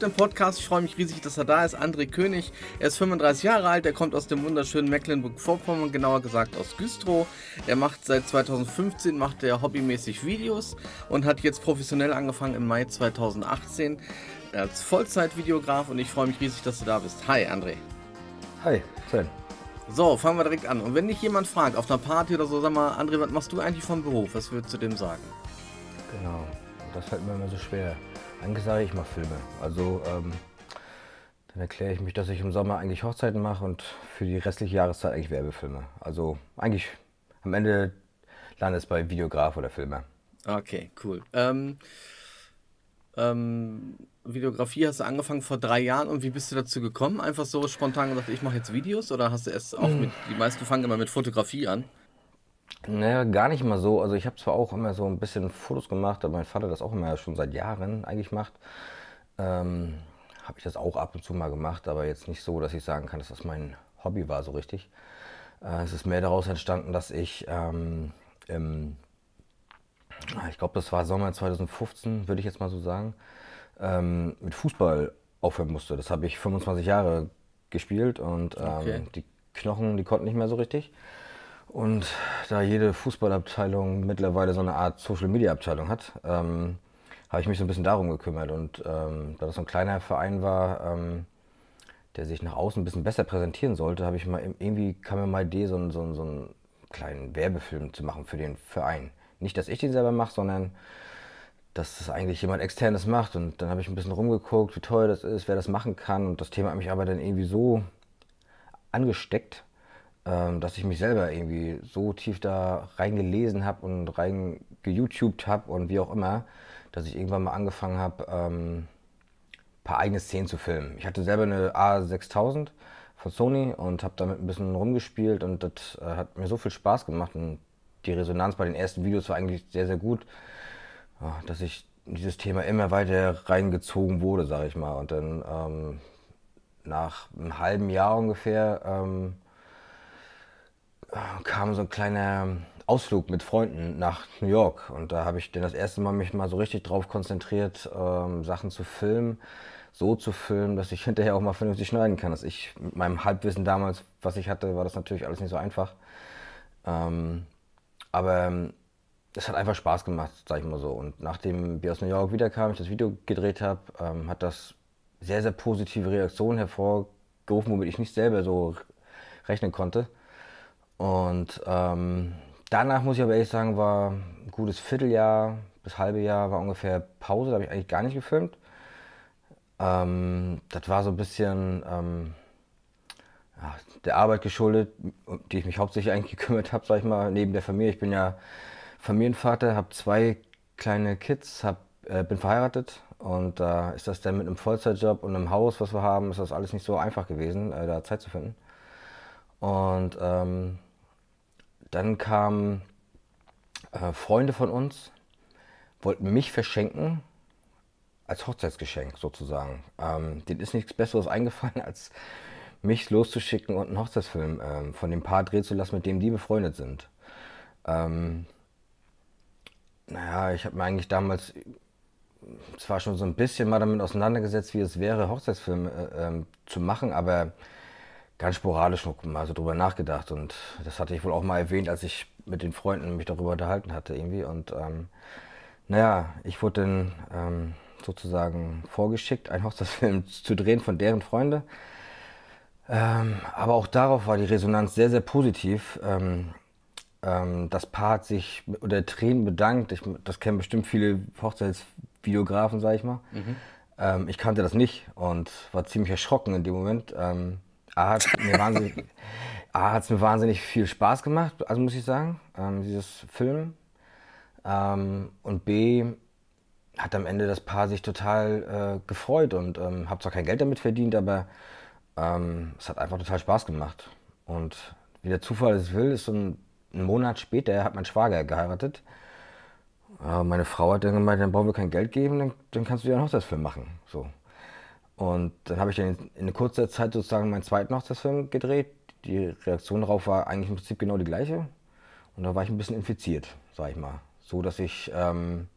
heute im Podcast. Ich freue mich riesig, dass er da ist. André König. Er ist 35 Jahre alt. Er kommt aus dem wunderschönen Mecklenburg-Vorpommern, genauer gesagt aus Güstrow. Er macht seit 2015 macht er hobbymäßig Videos und hat jetzt professionell angefangen im Mai 2018 als Vollzeit-Videograf. Und ich freue mich riesig, dass du da bist. Hi, André. Hi, schön. So, fangen wir direkt an. Und wenn dich jemand fragt, auf einer Party oder so, sag mal, André, was machst du eigentlich vom Beruf? Was würdest du dem sagen? Genau, das fällt mir immer so schwer. Eigentlich sage ich mal Filme. Also ähm, dann erkläre ich mich, dass ich im Sommer eigentlich Hochzeiten mache und für die restliche Jahreszeit eigentlich Werbefilme. Also eigentlich am Ende landet es bei Videograf oder Filme. Okay, cool. Ähm, ähm, Videografie hast du angefangen vor drei Jahren und wie bist du dazu gekommen? Einfach so spontan gesagt, ich mache jetzt Videos oder hast du erst auch hm. mit, die meisten fangen immer mit Fotografie an? Naja, gar nicht mal so. Also ich habe zwar auch immer so ein bisschen Fotos gemacht, aber mein Vater das auch immer schon seit Jahren eigentlich macht. Ähm, habe ich das auch ab und zu mal gemacht, aber jetzt nicht so, dass ich sagen kann, dass das mein Hobby war so richtig. Äh, es ist mehr daraus entstanden, dass ich ähm, im, ah, ich glaube, das war Sommer 2015, würde ich jetzt mal so sagen, ähm, mit Fußball aufhören musste. Das habe ich 25 Jahre gespielt und ähm, okay. die Knochen, die konnten nicht mehr so richtig. Und da jede Fußballabteilung mittlerweile so eine Art Social-Media-Abteilung hat, ähm, habe ich mich so ein bisschen darum gekümmert. Und ähm, da das so ein kleiner Verein war, ähm, der sich nach außen ein bisschen besser präsentieren sollte, habe ich mal irgendwie kam mir mal Idee, so einen, so, so einen kleinen Werbefilm zu machen für den Verein. Nicht, dass ich den selber mache, sondern dass das eigentlich jemand externes macht. Und dann habe ich ein bisschen rumgeguckt, wie toll das ist, wer das machen kann. Und das Thema hat mich aber dann irgendwie so angesteckt, ähm, dass ich mich selber irgendwie so tief da reingelesen habe und reingeyoutubed habe und wie auch immer, dass ich irgendwann mal angefangen habe, ähm, ein paar eigene Szenen zu filmen. Ich hatte selber eine A6000 von Sony und habe damit ein bisschen rumgespielt und das äh, hat mir so viel Spaß gemacht und die Resonanz bei den ersten Videos war eigentlich sehr, sehr gut, äh, dass ich dieses Thema immer weiter reingezogen wurde, sage ich mal. Und dann ähm, nach einem halben Jahr ungefähr ähm, kam so ein kleiner Ausflug mit Freunden nach New York und da habe ich denn das erste Mal mich mal so richtig drauf konzentriert, ähm, Sachen zu filmen, so zu filmen, dass ich hinterher auch mal vernünftig schneiden kann. Dass also ich mit meinem Halbwissen damals, was ich hatte, war das natürlich alles nicht so einfach. Ähm, aber ähm, es hat einfach Spaß gemacht, sag ich mal so. Und nachdem wir aus New York wiederkamen, ich das Video gedreht habe, ähm, hat das sehr, sehr positive Reaktionen hervorgerufen, womit ich nicht selber so rechnen konnte. Und ähm, danach muss ich aber ehrlich sagen, war ein gutes Vierteljahr, bis halbe Jahr war ungefähr Pause, da habe ich eigentlich gar nicht gefilmt. Ähm, das war so ein bisschen ähm, ja, der Arbeit geschuldet, um die ich mich hauptsächlich eigentlich gekümmert habe, sag ich mal, neben der Familie. Ich bin ja Familienvater, habe zwei kleine Kids, hab, äh, bin verheiratet und da äh, ist das dann mit einem Vollzeitjob und einem Haus, was wir haben, ist das alles nicht so einfach gewesen, äh, da Zeit zu finden. Und ähm, dann kamen äh, Freunde von uns, wollten mich verschenken, als Hochzeitsgeschenk sozusagen. Ähm, denen ist nichts Besseres eingefallen, als mich loszuschicken und einen Hochzeitsfilm ähm, von dem Paar drehen zu lassen, mit dem die befreundet sind. Ähm, naja, ich habe mir eigentlich damals zwar schon so ein bisschen mal damit auseinandergesetzt, wie es wäre, Hochzeitsfilme äh, äh, zu machen, aber ganz sporadisch mal so drüber nachgedacht. Und das hatte ich wohl auch mal erwähnt, als ich mit den Freunden mich darüber unterhalten hatte irgendwie. Und ähm, naja, ich wurde dann ähm, sozusagen vorgeschickt, einen Hochzeitsfilm zu drehen von deren Freunde. Ähm, aber auch darauf war die Resonanz sehr, sehr positiv. Ähm, ähm, das Paar hat sich unter Tränen bedankt. Ich, das kennen bestimmt viele Hochzeitsvideografen, sag ich mal. Mhm. Ähm, ich kannte das nicht und war ziemlich erschrocken in dem Moment. A hat mir wahnsinnig, hat's mir wahnsinnig viel Spaß gemacht, also muss ich sagen, ähm, dieses Film. Ähm, und B hat am Ende das Paar sich total äh, gefreut und ähm, habe zwar kein Geld damit verdient, aber ähm, es hat einfach total Spaß gemacht. Und wie der Zufall es will, ist so ein, ein Monat später hat mein Schwager geheiratet. Äh, meine Frau hat dann gemeint, dann brauchen wir kein Geld geben, dann, dann kannst du dir einen Hochzeitsfilm machen. So. Und dann habe ich in, in kurzer Zeit sozusagen meinen zweiten Hochzeitsfilm gedreht. Die Reaktion darauf war eigentlich im Prinzip genau die gleiche. Und da war ich ein bisschen infiziert, sag ich mal. So, dass ich ähm,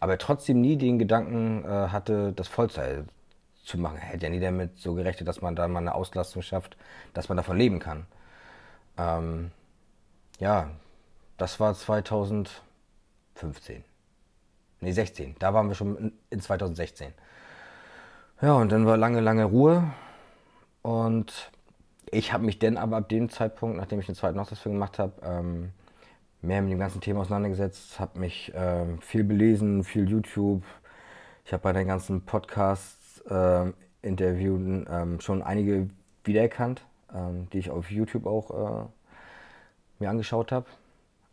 aber trotzdem nie den Gedanken äh, hatte, das Vollzeit zu machen. Hätte ja nie damit so gerechnet, dass man da mal eine Auslastung schafft, dass man davon leben kann. Ähm, ja, das war 2015. Nee, 16. Da waren wir schon in 2016. Ja, und dann war lange, lange Ruhe. Und ich habe mich dann aber ab dem Zeitpunkt, nachdem ich den zweiten Hochzeitsfilm gemacht habe, ähm, mehr mit dem ganzen Thema auseinandergesetzt, habe mich ähm, viel belesen, viel YouTube. Ich habe bei den ganzen Podcasts, äh, Interviewen ähm, schon einige wiedererkannt, ähm, die ich auf YouTube auch äh, mir angeschaut habe.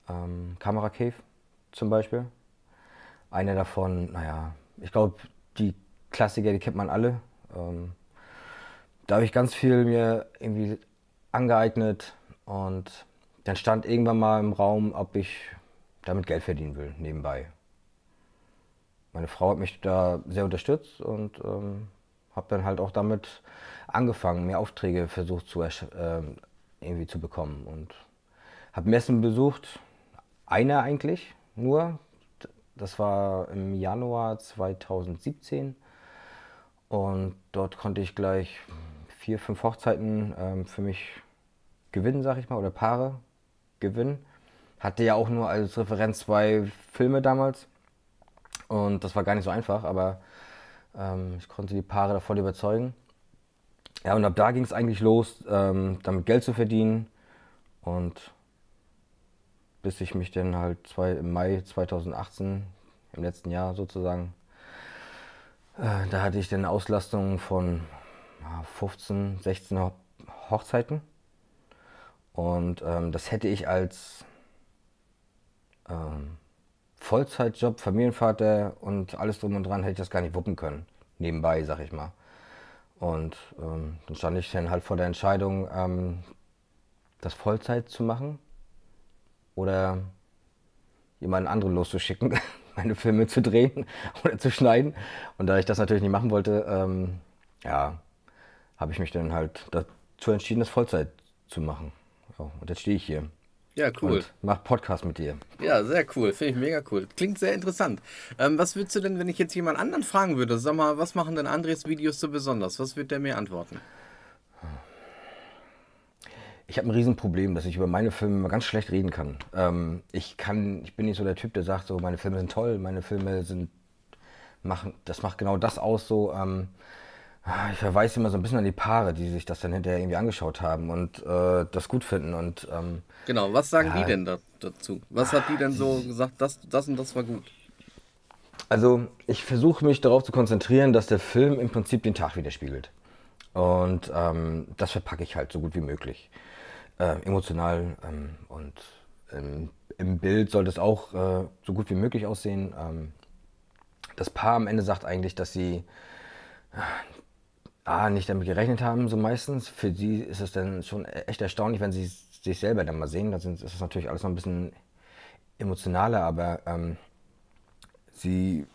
Ähm, Kamera Cave zum Beispiel. Eine davon, naja, ich glaube, die Klassiker, die kennt man alle. Ähm, da habe ich ganz viel mir irgendwie angeeignet und dann stand irgendwann mal im Raum, ob ich damit Geld verdienen will, nebenbei. Meine Frau hat mich da sehr unterstützt und ähm, habe dann halt auch damit angefangen, mir Aufträge versucht zu äh, irgendwie zu bekommen und habe Messen besucht, einer eigentlich nur. Das war im Januar 2017 und dort konnte ich gleich vier, fünf Hochzeiten ähm, für mich gewinnen, sag ich mal, oder Paare gewinnen. Hatte ja auch nur als Referenz zwei Filme damals. Und das war gar nicht so einfach, aber ähm, ich konnte die Paare da voll überzeugen. Ja, und ab da ging es eigentlich los, ähm, damit Geld zu verdienen. Und bis ich mich dann halt zwei, im Mai 2018, im letzten Jahr sozusagen, äh, da hatte ich dann Auslastungen von 15, 16 Hochzeiten. Und ähm, das hätte ich als ähm, Vollzeitjob, Familienvater und alles drum und dran, hätte ich das gar nicht wuppen können. Nebenbei, sag ich mal. Und ähm, dann stand ich dann halt vor der Entscheidung, ähm, das Vollzeit zu machen oder jemanden anderen loszuschicken, meine Filme zu drehen oder zu schneiden. Und da ich das natürlich nicht machen wollte, ähm, ja, habe ich mich dann halt dazu entschieden, das Vollzeit zu machen. So, und jetzt stehe ich hier. Ja, cool. Und mach Podcast mit dir. Ja, sehr cool. Finde ich mega cool. Klingt sehr interessant. Ähm, was würdest du denn, wenn ich jetzt jemand anderen fragen würde? Sag mal, was machen denn Andres Videos so besonders? Was wird der mir antworten? Ich habe ein Riesenproblem, dass ich über meine Filme ganz schlecht reden kann. Ähm, ich kann, ich bin nicht so der Typ, der sagt so, meine Filme sind toll, meine Filme sind, machen, das macht genau das aus so. Ähm, ich verweise immer so ein bisschen an die Paare, die sich das dann hinterher irgendwie angeschaut haben und äh, das gut finden. Und, ähm, genau, was sagen ja, die denn da, dazu? Was hat die denn so ah. gesagt, das, das und das war gut? Also ich versuche mich darauf zu konzentrieren, dass der Film im Prinzip den Tag widerspiegelt. Und ähm, das verpacke ich halt so gut wie möglich. Äh, emotional ähm, und im, im, Bild sollte es auch äh, so gut wie möglich aussehen. Ähm, das Paar am Ende sagt eigentlich, dass sie äh, nicht damit gerechnet haben, so meistens. Für sie ist es dann schon e-, echt erstaunlich, wenn sie sich selber dann mal sehen. Dann ist das natürlich alles noch ein bisschen emotionaler, aber ähm, sie,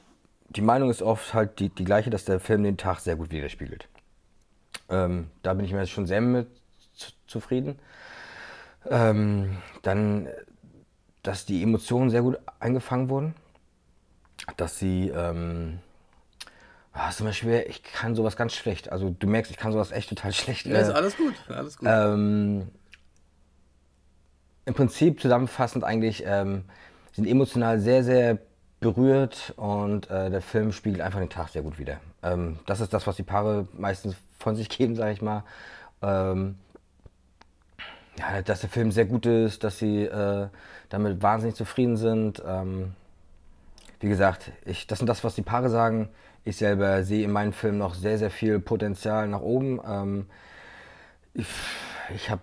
die Meinung ist oft halt die, die gleiche, dass der Film den Tag sehr gut widerspiegelt. Ähm, da bin ich mir schon sehr mit zufrieden. Ähm, dann, dass die Emotionen sehr gut eingefangen wurden. Dass sie, ähm, ah, zum Beispiel, schwer, ich kann sowas ganz schlecht. Also du merkst, ich kann sowas echt total schlecht. Ja, ist äh, alles gut, alles gut. Ähm, Im Prinzip zusammenfassend eigentlich, ähm, sind emotional sehr, sehr berührt und äh, der Film spiegelt einfach den Tag sehr gut wider. Ähm, das ist das, was die Paare meistens von sich geben, sage ich mal. Ähm, ja, dass der Film sehr gut ist, dass sie äh, damit wahnsinnig zufrieden sind. Ähm, wie gesagt, ich, das sind das, was die Paare sagen. Ich selber sehe in meinem Film noch sehr, sehr viel Potenzial nach oben. Ähm, ich ich habe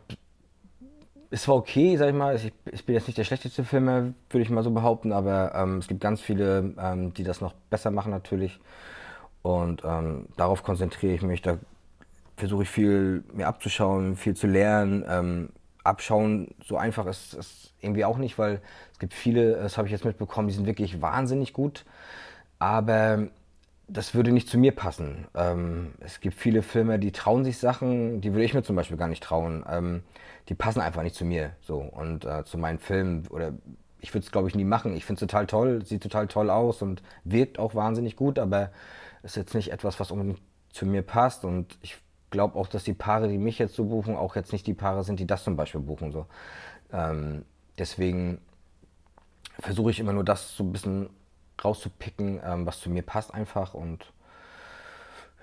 es war okay, sag ich mal. Ich, ich bin jetzt nicht der schlechteste Filmer, würde ich mal so behaupten, aber ähm, es gibt ganz viele, ähm, die das noch besser machen natürlich. Und ähm, darauf konzentriere ich mich. Da versuche ich viel mir abzuschauen, viel zu lernen. Ähm, abschauen, so einfach ist es irgendwie auch nicht, weil es gibt viele, das habe ich jetzt mitbekommen, die sind wirklich wahnsinnig gut. Aber das würde nicht zu mir passen. Ähm, es gibt viele Filme, die trauen sich Sachen, die würde ich mir zum Beispiel gar nicht trauen ähm, die passen einfach nicht zu mir so und äh, zu meinen Filmen oder ich würde es glaube ich nie machen. Ich finde es total toll, sieht total toll aus und wirkt auch wahnsinnig gut, aber ist jetzt nicht etwas, was unbedingt zu mir passt und ich glaube auch, dass die Paare, die mich jetzt so buchen, auch jetzt nicht die Paare sind, die das zum Beispiel buchen so. Ähm, deswegen versuche ich immer nur das so ein bisschen rauszupicken, ähm, was zu mir passt einfach und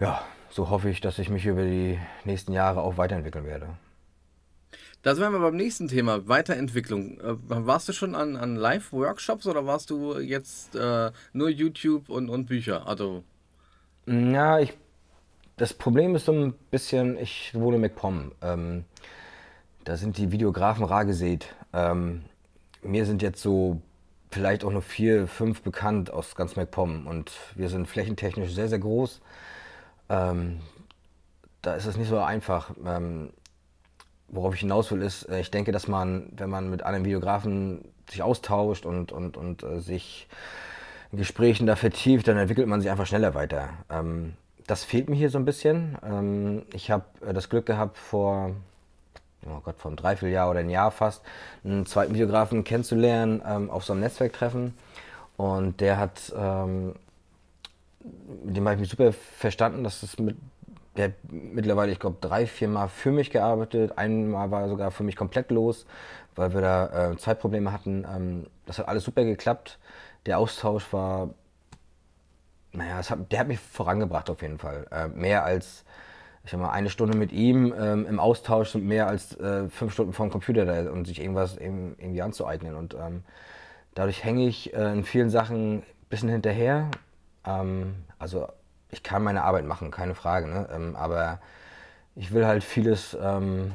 ja, so hoffe ich, dass ich mich über die nächsten Jahre auch weiterentwickeln werde. Da sind wir beim nächsten Thema, Weiterentwicklung. Äh, warst du schon an, an Live-Workshops oder warst du jetzt äh, nur YouTube und, und Bücher? Also. Na, mm, ich. Das Problem ist so ein bisschen, ich wohne in MacPom. Ähm, da sind die Videografen rar gesät. Ähm, mir sind jetzt so vielleicht auch nur vier, fünf bekannt aus ganz MacPom und wir sind flächentechnisch sehr, sehr groß. Ähm, da ist es nicht so einfach. Ähm, worauf ich hinaus will, ist, äh, ich denke, dass man, wenn man mit einem Videografen sich austauscht und, und, und äh, sich in Gesprächen da vertieft, dann entwickelt man sich einfach schneller weiter. Ähm, das fehlt mir hier so ein bisschen. Ähm, ich habe äh, das Glück gehabt, vor, oh Gott, vor einem Dreivierteljahr oder ein Jahr fast, einen zweiten Videografen kennenzulernen ähm, auf so einem Netzwerktreffen. Und der hat, ähm, mit dem habe ich mich super verstanden. Das ist mit der hat mittlerweile, ich glaube, drei, vier Mal für mich gearbeitet. Einmal war er sogar für mich komplett los, weil wir da äh, Zeitprobleme hatten. Ähm, das hat alles super geklappt. Der Austausch war, naja, hat, der hat mich vorangebracht auf jeden Fall. Äh, mehr als, ich sag mal, eine Stunde mit ihm ähm, im Austausch und mehr als äh, fünf Stunden vor dem Computer da und sich irgendwas eben, irgendwie anzueignen. Und ähm, dadurch hänge ich äh, in vielen Sachen ein bisschen hinterher. Ähm, also ich kann meine Arbeit machen, keine Frage. Ne? Ähm, aber ich will halt vieles ähm,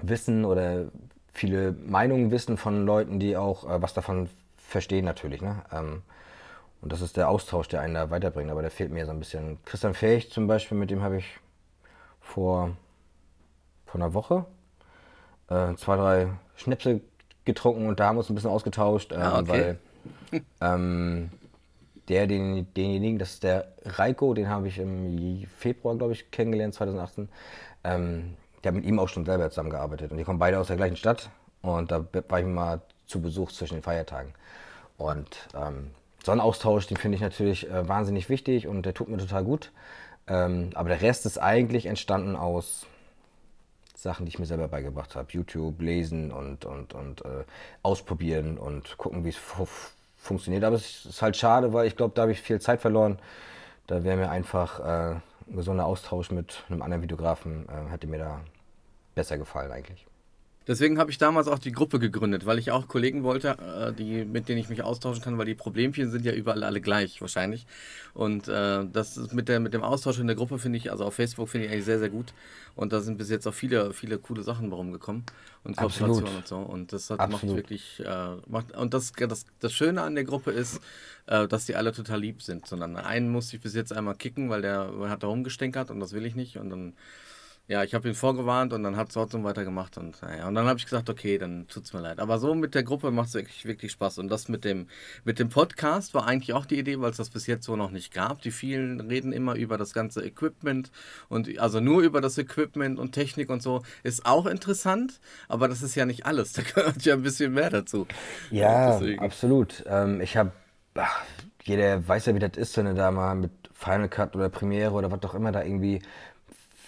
wissen oder viele Meinungen wissen von Leuten, die auch äh, was davon verstehen natürlich. Ne? Ähm, und das ist der Austausch, der einen da weiterbringt. Aber der fehlt mir so ein bisschen. Christian Fähig zum Beispiel, mit dem habe ich vor, vor einer Woche äh, zwei, drei Schnäpse getrunken und da haben wir uns ein bisschen ausgetauscht, äh, ah, ähm, okay. weil ähm, der, den, denjenigen, das ist der Reiko, den habe ich im Februar, glaube ich, kennengelernt, 2018. Ähm, der hat mit ihm auch schon selber zusammengearbeitet. Und die kommen beide aus der gleichen Stadt. Und da war ich mal zu Besuch zwischen den Feiertagen. Und ähm, so einen Austausch, den finde ich natürlich äh, wahnsinnig wichtig und der tut mir total gut. Ähm, aber der Rest ist eigentlich entstanden aus Sachen, die ich mir selber beigebracht habe. YouTube, lesen und, und, und äh, ausprobieren und gucken, wie es funktioniert funktioniert. Aber es ist halt schade, weil ich glaube, da habe ich viel Zeit verloren. Da wäre mir einfach äh, ein gesunder Austausch mit einem anderen Videografen, äh, hätte mir da besser gefallen eigentlich. Deswegen habe ich damals auch die Gruppe gegründet, weil ich auch Kollegen wollte, äh, die, mit denen ich mich austauschen kann, weil die Problemchen sind ja überall alle gleich wahrscheinlich. Und äh, das ist mit, der, mit dem Austausch in der Gruppe finde ich, also auf Facebook finde ich eigentlich sehr, sehr gut. Und da sind bis jetzt auch viele, viele coole Sachen rumgekommen und Kooperationen und so. Und das hat, macht wirklich, äh, macht, und das, das, das Schöne an der Gruppe ist, äh, dass die alle total lieb sind zueinander. Einen musste ich bis jetzt einmal kicken, weil der hat da rumgestänkert und das will ich nicht. Und dann ja, ich habe ihn vorgewarnt und dann hat es trotzdem weitergemacht und naja, und dann habe ich gesagt, okay, dann tut's mir leid. Aber so mit der Gruppe macht es wirklich, wirklich Spaß. Und das mit dem, mit dem Podcast war eigentlich auch die Idee, weil es das bis jetzt so noch nicht gab. Die vielen reden immer über das ganze Equipment und also nur über das Equipment und Technik und so. Ist auch interessant, aber das ist ja nicht alles. Da gehört ja ein bisschen mehr dazu. Ja, absolut. Ähm, ich habe, jeder weiß ja, wie das ist, wenn er da mal mit Final Cut oder Premiere oder was auch immer da irgendwie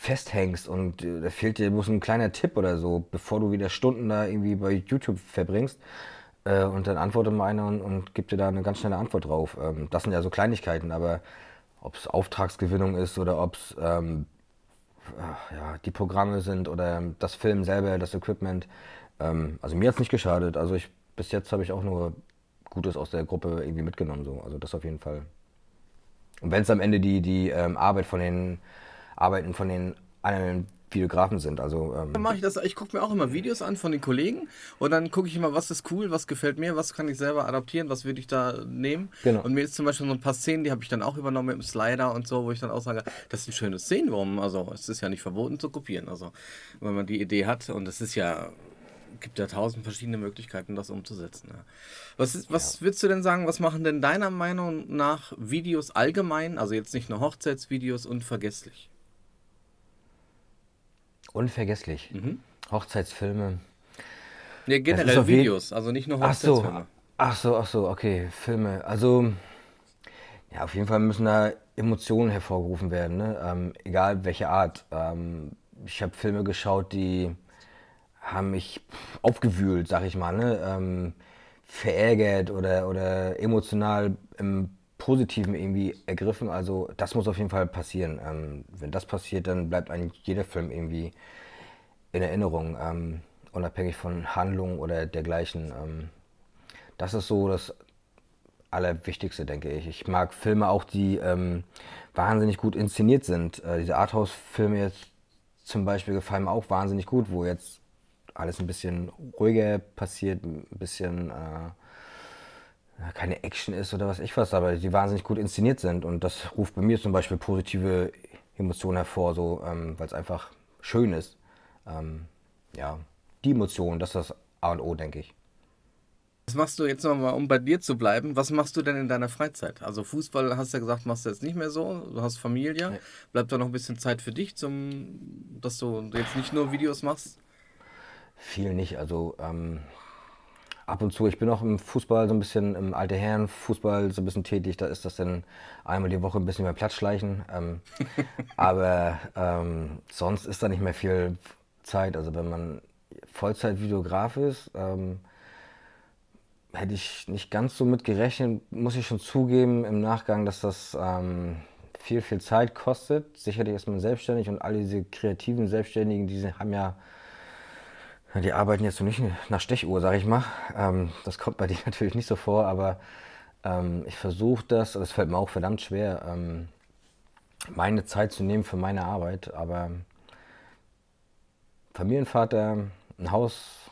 festhängst und äh, da fehlt dir muss ein kleiner Tipp oder so, bevor du wieder Stunden da irgendwie bei YouTube verbringst. Äh, und dann antwortet mal einer und, und gibt dir da eine ganz schnelle Antwort drauf. Ähm, das sind ja so Kleinigkeiten, aber ob es Auftragsgewinnung ist oder ob es ähm, ja, die Programme sind oder das Film selber, das Equipment. Ähm, also mir hat es nicht geschadet. Also ich bis jetzt habe ich auch nur Gutes aus der Gruppe irgendwie mitgenommen. So. Also das auf jeden Fall. Und wenn es am Ende die, die ähm, Arbeit von den Arbeiten von den anderen Videografen sind. Also ähm, dann mache ich das. Ich gucke mir auch immer Videos an von den Kollegen und dann gucke ich immer, was ist cool, was gefällt mir, was kann ich selber adaptieren, was würde ich da nehmen. Genau. Und mir ist zum Beispiel so ein paar Szenen, die habe ich dann auch übernommen mit dem Slider und so, wo ich dann auch sage, das sind schöne Szenen, warum? Also es ist ja nicht verboten zu kopieren. Also wenn man die Idee hat und es ist ja gibt ja tausend verschiedene Möglichkeiten, das umzusetzen. Ja. Was, ist, was ja. würdest du denn sagen, was machen denn deiner Meinung nach Videos allgemein, also jetzt nicht nur Hochzeitsvideos, unvergesslich? Unvergesslich. Mhm. Hochzeitsfilme. Ja, generell Videos, also nicht nur Hochzeitsfilme. Ach so, ach so, ach so, okay, Filme. Also, ja, auf jeden Fall müssen da Emotionen hervorgerufen werden, ne? ähm, egal welche Art. Ähm, ich habe Filme geschaut, die haben mich aufgewühlt, sag ich mal, ne? ähm, verärgert oder, oder emotional im Positiven irgendwie ergriffen. Also das muss auf jeden Fall passieren. Ähm, wenn das passiert, dann bleibt eigentlich jeder Film irgendwie in Erinnerung, ähm, unabhängig von Handlungen oder dergleichen. Ähm, das ist so das Allerwichtigste, denke ich. Ich mag Filme auch, die ähm, wahnsinnig gut inszeniert sind. Äh, diese Arthouse-Filme jetzt zum Beispiel gefallen mir auch wahnsinnig gut, wo jetzt alles ein bisschen ruhiger passiert, ein bisschen... Äh, keine Action ist oder was ich was, aber die wahnsinnig gut inszeniert sind. Und das ruft bei mir zum Beispiel positive Emotionen hervor, so, ähm, weil es einfach schön ist. Ähm, ja, die Emotionen, das ist das A und O, denke ich. Was machst du jetzt nochmal, um bei dir zu bleiben? Was machst du denn in deiner Freizeit? Also Fußball hast du ja gesagt, machst du jetzt nicht mehr so. Du hast Familie. Nee. Bleibt da noch ein bisschen Zeit für dich, zum, dass du jetzt nicht nur Videos machst? Viel nicht. Also ähm, ab und zu. Ich bin auch im Fußball so ein bisschen, im alte Herren Fußball so ein bisschen tätig. Da ist das dann einmal die Woche ein bisschen mehr Platz schleichen. Ähm, aber ähm, sonst ist da nicht mehr viel Zeit. Also wenn man Vollzeit-Videograf ist, ähm, hätte ich nicht ganz so mit gerechnet, muss ich schon zugeben im Nachgang, dass das ähm, viel, viel Zeit kostet. Sicherlich ist man selbstständig und all diese kreativen Selbstständigen, die haben ja die arbeiten jetzt so nicht nach Stechuhr, sag ich mal. Ähm, das kommt bei dir natürlich nicht so vor, aber ähm, ich versuche das, und es fällt mir auch verdammt schwer, ähm, meine Zeit zu nehmen für meine Arbeit. Aber Familienvater, ein Haus,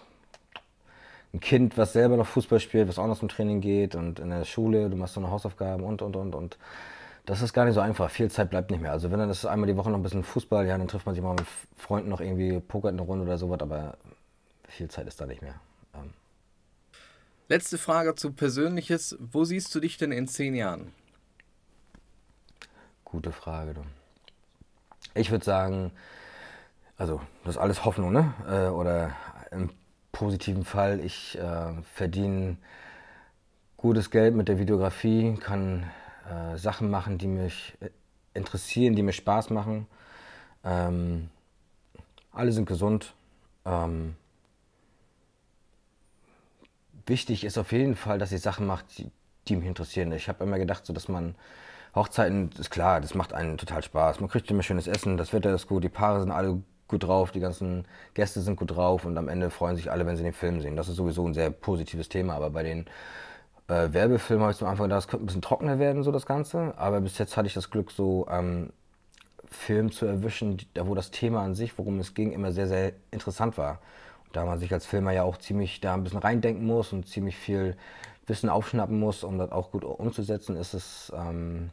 ein Kind, was selber noch Fußball spielt, was auch noch zum Training geht und in der Schule, du machst so eine Hausaufgaben und und und und. Das ist gar nicht so einfach. Viel Zeit bleibt nicht mehr. Also wenn dann ist einmal die Woche noch ein bisschen Fußball, ja, dann trifft man sich mal mit Freunden noch irgendwie, pokert eine Runde oder sowas, aber viel Zeit ist da nicht mehr. Ähm. Letzte Frage zu Persönliches. Wo siehst du dich denn in zehn Jahren? Gute Frage. Ich würde sagen, also das ist alles Hoffnung, ne? Äh, oder im positiven Fall, ich äh, verdiene gutes Geld mit der Videografie, kann äh, Sachen machen, die mich äh, interessieren, die mir Spaß machen. Ähm, alle sind gesund. Ähm, wichtig ist auf jeden Fall, dass ich Sachen mache, die, die mich interessieren. Ich habe immer gedacht, so, dass man Hochzeiten, ist klar, das macht einen total Spaß. Man kriegt immer schönes Essen, das Wetter ist gut, die Paare sind alle gut drauf, die ganzen Gäste sind gut drauf und am Ende freuen sich alle, wenn sie den Film sehen. Das ist sowieso ein sehr positives Thema, aber bei den äh, Werbefilmen habe ich zum Anfang gedacht, es könnte ein bisschen trockener werden, so das Ganze. Aber bis jetzt hatte ich das Glück, so ähm, Film zu erwischen, wo das Thema an sich, worum es ging, immer sehr, sehr interessant war da man sich als Filmer ja auch ziemlich da ein bisschen reindenken muss und ziemlich viel Wissen aufschnappen muss, um das auch gut umzusetzen, ist es, ähm,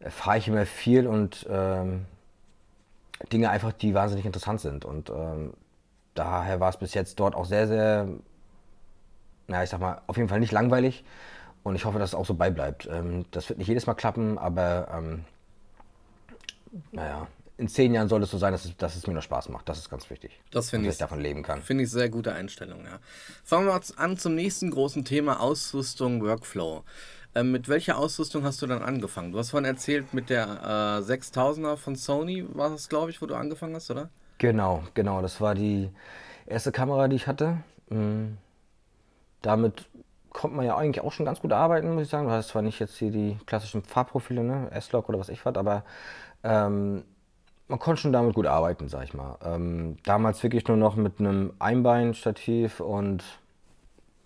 erfahre ich immer viel und ähm, Dinge einfach, die wahnsinnig interessant sind. Und ähm, daher war es bis jetzt dort auch sehr, sehr, na, ich sag mal, auf jeden Fall nicht langweilig. Und ich hoffe, dass es auch so beibleibt. Ähm, das wird nicht jedes Mal klappen, aber ähm, naja in zehn Jahren soll es so sein, dass es, dass es mir noch Spaß macht. Das ist ganz wichtig. Das finde ich. Dass ich davon leben kann. Finde ich sehr gute Einstellung, ja. Fangen wir an zum nächsten großen Thema: Ausrüstung, Workflow. Äh, mit welcher Ausrüstung hast du dann angefangen? Du hast vorhin erzählt, mit der äh, 6000er von Sony war das, glaube ich, wo du angefangen hast, oder? Genau, genau. Das war die erste Kamera, die ich hatte. Mhm. Damit konnte man ja eigentlich auch schon ganz gut arbeiten, muss ich sagen. Du hast zwar nicht jetzt hier die klassischen Farbprofile, ne? S-Log oder was ich fand, aber. Ähm, man konnte schon damit gut arbeiten, sag ich mal. Ähm, damals wirklich nur noch mit einem Einbein-Stativ und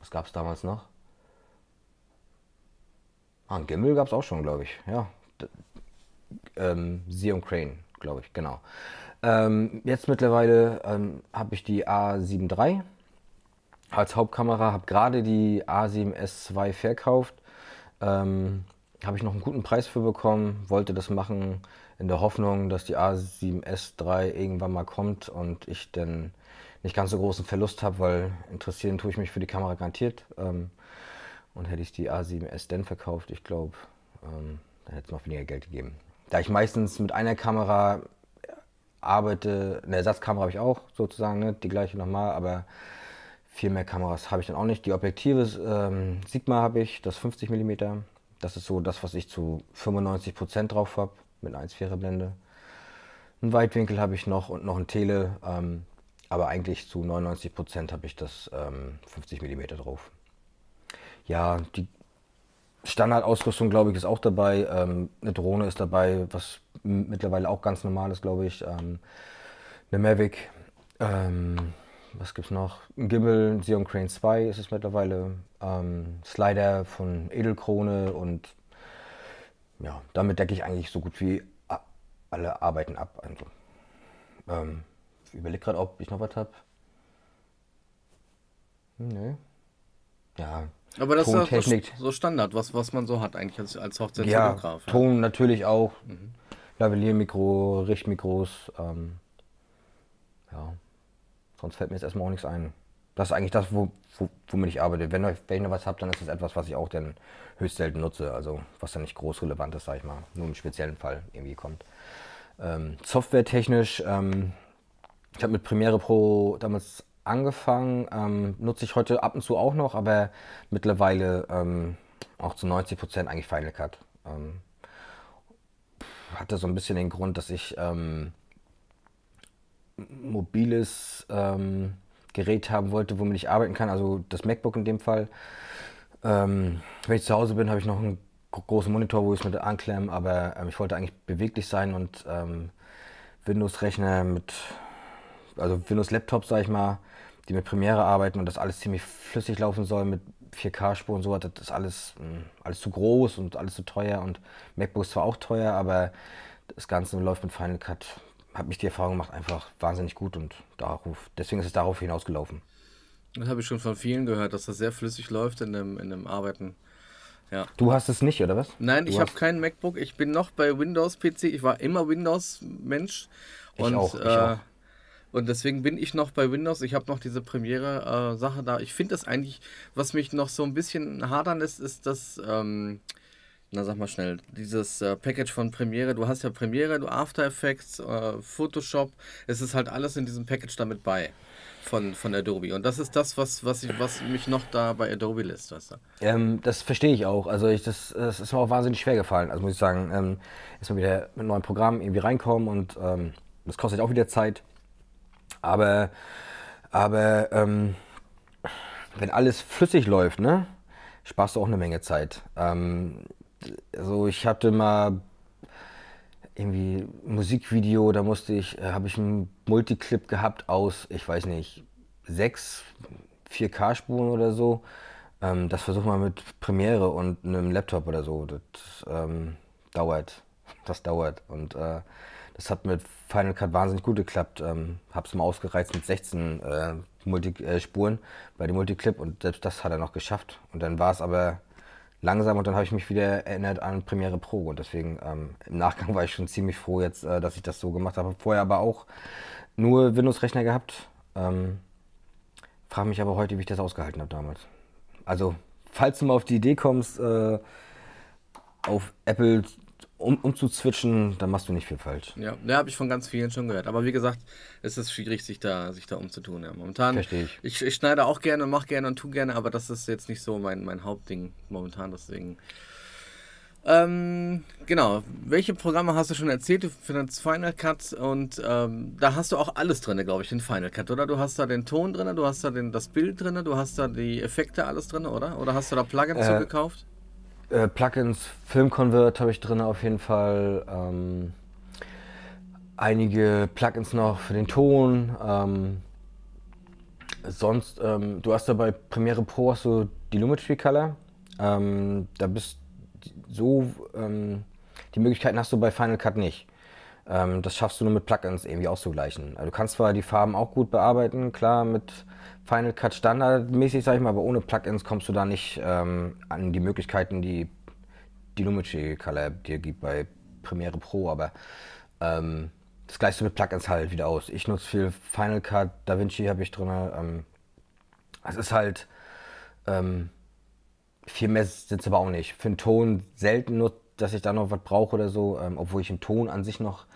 was gab es damals noch? Ah, ein Gimbal gab es auch schon, glaube ich. Ja. Ähm, Xeon Crane, glaube ich, genau. Ähm, jetzt mittlerweile ähm, habe ich die A7 III als Hauptkamera, habe gerade die A7S2 verkauft. Ähm, habe ich noch einen guten Preis für bekommen, wollte das machen in der Hoffnung, dass die A7S3 irgendwann mal kommt und ich dann nicht ganz so großen Verlust habe, weil interessieren tue ich mich für die Kamera garantiert. Ähm, und hätte ich die A7S denn verkauft, ich glaube, ähm, dann hätte es noch weniger Geld gegeben. Da ich meistens mit einer Kamera arbeite, eine Ersatzkamera habe ich auch sozusagen, ne, die gleiche nochmal, aber viel mehr Kameras habe ich dann auch nicht. Die Objektive ähm, Sigma habe ich, das 50 mm. Das ist so das, was ich zu 95% drauf habe mit 1,4er Blende. Einen Weitwinkel habe ich noch und noch ein Tele, ähm, aber eigentlich zu 99% habe ich das ähm, 50 mm drauf. Ja, die Standardausrüstung, glaube ich, ist auch dabei. Ähm, eine Drohne ist dabei, was mittlerweile auch ganz normal ist, glaube ich. Ähm, eine Mavic. Ähm, was gibt es noch? Ein Gimbal, Xeon Crane 2 ist es mittlerweile. Ähm, Slider von Edelkrone und ja, damit decke ich eigentlich so gut wie alle Arbeiten ab. Also, ähm, ich überlege gerade, ob ich noch was habe. Hm, nee. Ja. Aber das Tontechnik. ist so Standard, was, was man so hat eigentlich als, als Hochzeitsfotograf. Ja, Ton natürlich auch. Mhm. lavalier Richtmikros. Ähm, ja. Sonst fällt mir jetzt erstmal auch nichts ein. Das ist eigentlich das, wo, wo, womit ich arbeite. Wenn, wenn ich noch was habe, dann ist das etwas, was ich auch dann höchst selten nutze. Also was dann nicht groß relevant ist, sage ich mal. Nur im speziellen Fall irgendwie kommt. Ähm, Softwaretechnisch, ähm, ich habe mit Premiere Pro damals angefangen. Ähm, nutze ich heute ab und zu auch noch, aber mittlerweile ähm, auch zu 90% Prozent eigentlich Final Cut. Ähm, hatte so ein bisschen den Grund, dass ich ähm, mobiles ähm, Gerät haben wollte, womit ich arbeiten kann, also das MacBook in dem Fall. Ähm, wenn ich zu Hause bin, habe ich noch einen großen Monitor, wo ich es mit anklemme, aber ähm, ich wollte eigentlich beweglich sein und ähm, Windows-Rechner mit, also Windows-Laptops, sage ich mal, die mit Premiere arbeiten und das alles ziemlich flüssig laufen soll mit 4K-Spur und so, das ist alles, hm, alles zu groß und alles zu teuer und MacBook ist zwar auch teuer, aber das Ganze läuft mit Final Cut hat mich die Erfahrung gemacht, einfach wahnsinnig gut und darauf, deswegen ist es darauf hinausgelaufen. Das habe ich schon von vielen gehört, dass das sehr flüssig läuft in dem, in dem Arbeiten. Ja. Du hast es nicht, oder was? Nein, du ich habe keinen MacBook. Ich bin noch bei Windows-PC. Ich war immer Windows-Mensch. Ich und, auch, ich äh, auch. Und deswegen bin ich noch bei Windows. Ich habe noch diese Premiere-Sache äh, da. Ich finde das eigentlich, was mich noch so ein bisschen hadern lässt, ist, dass ähm, na, sag mal schnell, dieses äh, Package von Premiere, du hast ja Premiere, du After Effects, äh, Photoshop, es ist halt alles in diesem Package damit bei von, von Adobe. Und das ist das, was, was, ich, was mich noch da bei Adobe lässt, weißt du? Ähm, das verstehe ich auch. Also ich, das, das ist mir auch wahnsinnig schwer gefallen. Also muss ich sagen, ähm, mal wieder mit neuen Programmen irgendwie reinkommen und ähm, das kostet auch wieder Zeit. Aber, aber ähm, wenn alles flüssig läuft, ne? sparst du auch eine Menge Zeit. Ähm, also ich hatte mal irgendwie Musikvideo, da musste ich, äh, habe ich einen Multiclip gehabt aus, ich weiß nicht, sechs 4K-Spuren oder so. Ähm, das versucht man mit Premiere und einem Laptop oder so. Das ähm, dauert. Das dauert. Und äh, das hat mit Final Cut wahnsinnig gut geklappt. Ähm, hab's mal ausgereizt mit 16 äh, Multi äh, Spuren bei dem Multiclip und selbst das hat er noch geschafft. Und dann war es aber langsam und dann habe ich mich wieder erinnert an Premiere Pro und deswegen ähm, im Nachgang war ich schon ziemlich froh jetzt, äh, dass ich das so gemacht habe. Vorher aber auch nur Windows-Rechner gehabt. Ähm, Frage mich aber heute, wie ich das ausgehalten habe damals. Also, falls du mal auf die Idee kommst, äh, auf Apple um, um zu zwitschen, dann machst du nicht viel falsch. Ja, da habe ich von ganz vielen schon gehört. Aber wie gesagt, es ist schwierig, sich da, sich da umzutun. Ja. Momentan. Verstehe ich. ich. ich. schneide auch gerne und mache gerne und tue gerne, aber das ist jetzt nicht so mein, mein Hauptding momentan, deswegen. Ähm, genau. Welche Programme hast du schon erzählt? Du findest Final Cut und ähm, da hast du auch alles drin, glaube ich, in Final Cut, oder? Du hast da den Ton drin, du hast da den, das Bild drin, du hast da die Effekte alles drin, oder? Oder hast du da Plugins äh, zu gekauft? Äh, Plugins, Convert habe ich drin auf jeden Fall. Ähm, einige Plugins noch für den Ton. Ähm, sonst, ähm, du hast da bei Premiere Pro hast die Lumetri Color. Ähm, da bist so, ähm, die Möglichkeiten hast du bei Final Cut nicht. Ähm, das schaffst du nur mit Plugins irgendwie auszugleichen. Also du kannst zwar die Farben auch gut bearbeiten, klar, mit Final Cut standardmäßig, sag ich mal, aber ohne Plugins kommst du da nicht ähm, an die Möglichkeiten, die die Lumici Collab dir gibt bei Premiere Pro, aber ähm, das gleichst du mit Plugins halt wieder aus. Ich nutze viel Final Cut, DaVinci habe ich drin. Ähm, es ist halt ähm, viel mehr sitzt aber auch nicht. Für den Ton selten nur, dass ich da noch was brauche oder so, ähm, obwohl ich den Ton an sich noch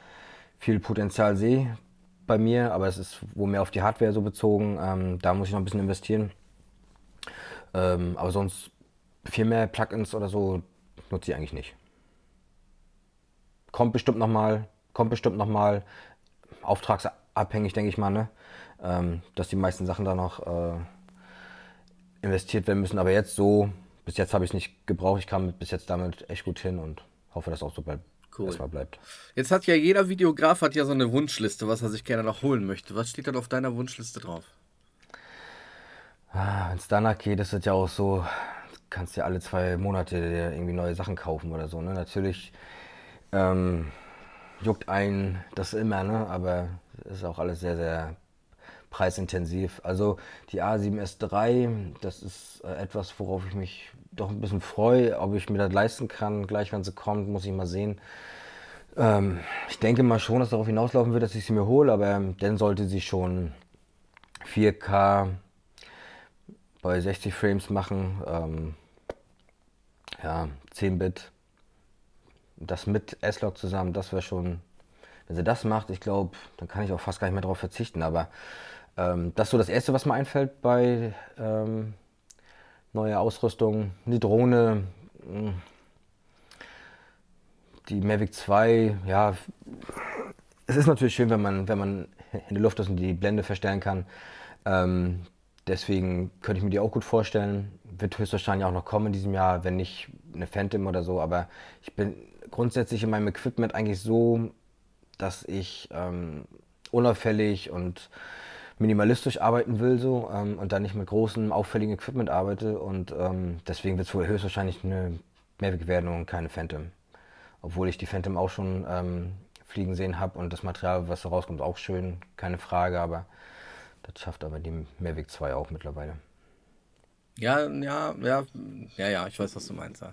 viel Potenzial sehe bei mir, aber es ist wo mehr auf die Hardware so bezogen. Ähm, da muss ich noch ein bisschen investieren. Ähm, aber sonst viel mehr Plugins oder so nutze ich eigentlich nicht. Kommt bestimmt nochmal, kommt bestimmt nochmal. Auftragsabhängig, denke ich mal, ne? Ähm, dass die meisten Sachen da noch äh, investiert werden müssen. Aber jetzt so, bis jetzt habe ich es nicht gebraucht. Ich kam bis jetzt damit echt gut hin und hoffe, dass auch so bleibt. Cool. Erstmal bleibt. Jetzt hat ja jeder Videograf hat ja so eine Wunschliste, was er sich gerne noch holen möchte. Was steht dann auf deiner Wunschliste drauf? Ah, Wenn es danach geht, ist es ja auch so, kannst ja alle zwei Monate irgendwie neue Sachen kaufen oder so. Ne? Natürlich ähm, juckt einen das immer, ne? aber es ist auch alles sehr, sehr preisintensiv. Also die A7S 3, das ist äh, etwas, worauf ich mich doch ein bisschen freue. Ob ich mir das leisten kann, gleich wenn sie kommt, muss ich mal sehen. Ähm, ich denke mal schon, dass darauf hinauslaufen wird, dass ich sie mir hole, aber ähm, dann sollte sie schon 4K bei 60 Frames machen. Ähm, ja, 10 Bit. Das mit S-Log zusammen, das wäre schon. Wenn sie das macht, ich glaube, dann kann ich auch fast gar nicht mehr darauf verzichten. Aber ähm, das ist so das Erste, was mir einfällt bei ähm, neuer Ausrüstung. Eine Drohne, hm. die Mavic 2, ja, es ist natürlich schön, wenn man, wenn man in der Luft ist und die Blende verstellen kann. Ähm, deswegen könnte ich mir die auch gut vorstellen. Wird höchstwahrscheinlich auch noch kommen in diesem Jahr, wenn nicht eine Phantom oder so. Aber ich bin grundsätzlich in meinem Equipment eigentlich so, dass ich ähm, unauffällig und minimalistisch arbeiten will so ähm, und dann nicht mit großem, auffälligen Equipment arbeite. Und ähm, deswegen wird es wohl höchstwahrscheinlich eine Mavic werden und keine Phantom. Obwohl ich die Phantom auch schon ähm, fliegen sehen habe und das Material, was da rauskommt, auch schön, keine Frage, aber das schafft aber die Mavic 2 auch mittlerweile. Ja, ja, ja, ja, ja, ich weiß, was du meinst. Ja,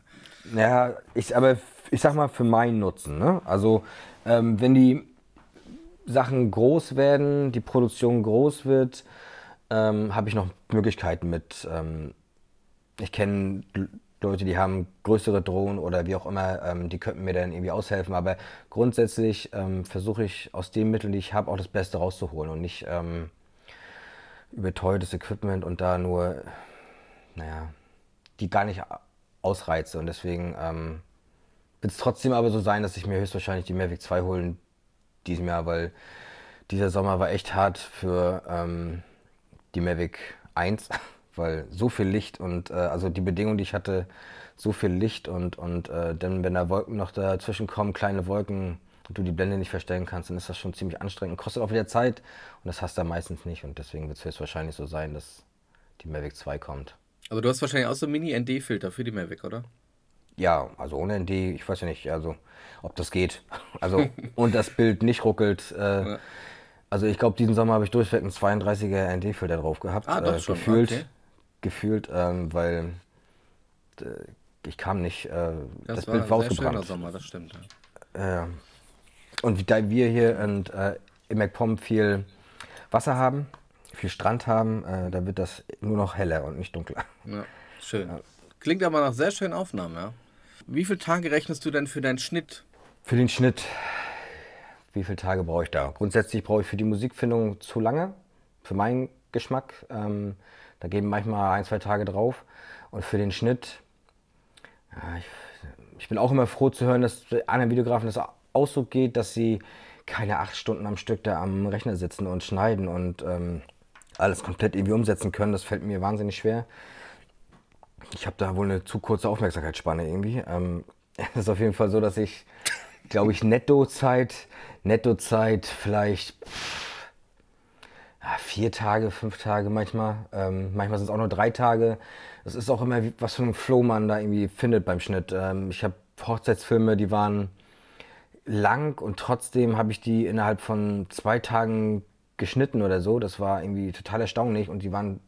ja ich, aber ich sag mal für meinen Nutzen, ne? Also, ähm, wenn die Sachen groß werden, die Produktion groß wird, ähm, habe ich noch Möglichkeiten mit. Ähm, ich kenne Leute, die haben größere Drohnen oder wie auch immer, ähm, die könnten mir dann irgendwie aushelfen. Aber grundsätzlich ähm, versuche ich aus den Mitteln, die ich habe, auch das Beste rauszuholen und nicht ähm, überteuertes Equipment und da nur, naja, die gar nicht ausreize. Und deswegen ähm, wird es trotzdem aber so sein, dass ich mir höchstwahrscheinlich die Mavic 2 holen diesem Jahr, weil dieser Sommer war echt hart für ähm, die Mavic 1, weil so viel Licht und äh, also die Bedingungen, die ich hatte, so viel Licht und, und äh, dann, wenn da Wolken noch dazwischen kommen, kleine Wolken, und du die Blende nicht verstellen kannst, dann ist das schon ziemlich anstrengend. Kostet auch wieder Zeit und das hast du meistens nicht. Und deswegen wird es wahrscheinlich so sein, dass die Mavic 2 kommt. Aber du hast wahrscheinlich auch so Mini-ND-Filter für die Mavic, oder? Ja, also ohne ND, ich weiß ja nicht, also ob das geht. Also und das Bild nicht ruckelt. Äh, ja. Also ich glaube, diesen Sommer habe ich durchweg einen 32er ND-Filter drauf gehabt. Ah, äh, schon, gefühlt. Okay. Gefühlt, ähm, weil ich kam nicht. Äh, das, das Bild war, war ausgebrannt. Sommer, das stimmt. Ja. und da wir hier und, äh, in MacPom viel Wasser haben, viel Strand haben, äh, da wird das nur noch heller und nicht dunkler. Ja, schön. Klingt aber nach sehr schönen Aufnahmen, ja. Wie viele Tage rechnest du denn für deinen Schnitt? Für den Schnitt, wie viele Tage brauche ich da? Grundsätzlich brauche ich für die Musikfindung zu lange, für meinen Geschmack. Ähm, da gehen manchmal ein, zwei Tage drauf. Und für den Schnitt, ja, ich, ich, bin auch immer froh zu hören, dass anderen Videografen das auch so geht, dass sie keine acht Stunden am Stück da am Rechner sitzen und schneiden und ähm, alles komplett irgendwie umsetzen können. Das fällt mir wahnsinnig schwer ich habe da wohl eine zu kurze Aufmerksamkeitsspanne irgendwie. Ähm, es ist auf jeden Fall so, dass ich, glaube ich, Nettozeit, Nettozeit vielleicht pff, ah, vier Tage, fünf Tage manchmal. Ähm, manchmal sind es auch nur drei Tage. Es ist auch immer, was für ein Flow man da irgendwie findet beim Schnitt. Ähm, ich habe Hochzeitsfilme, die waren lang und trotzdem habe ich die innerhalb von zwei Tagen geschnitten oder so. Das war irgendwie total erstaunlich und die waren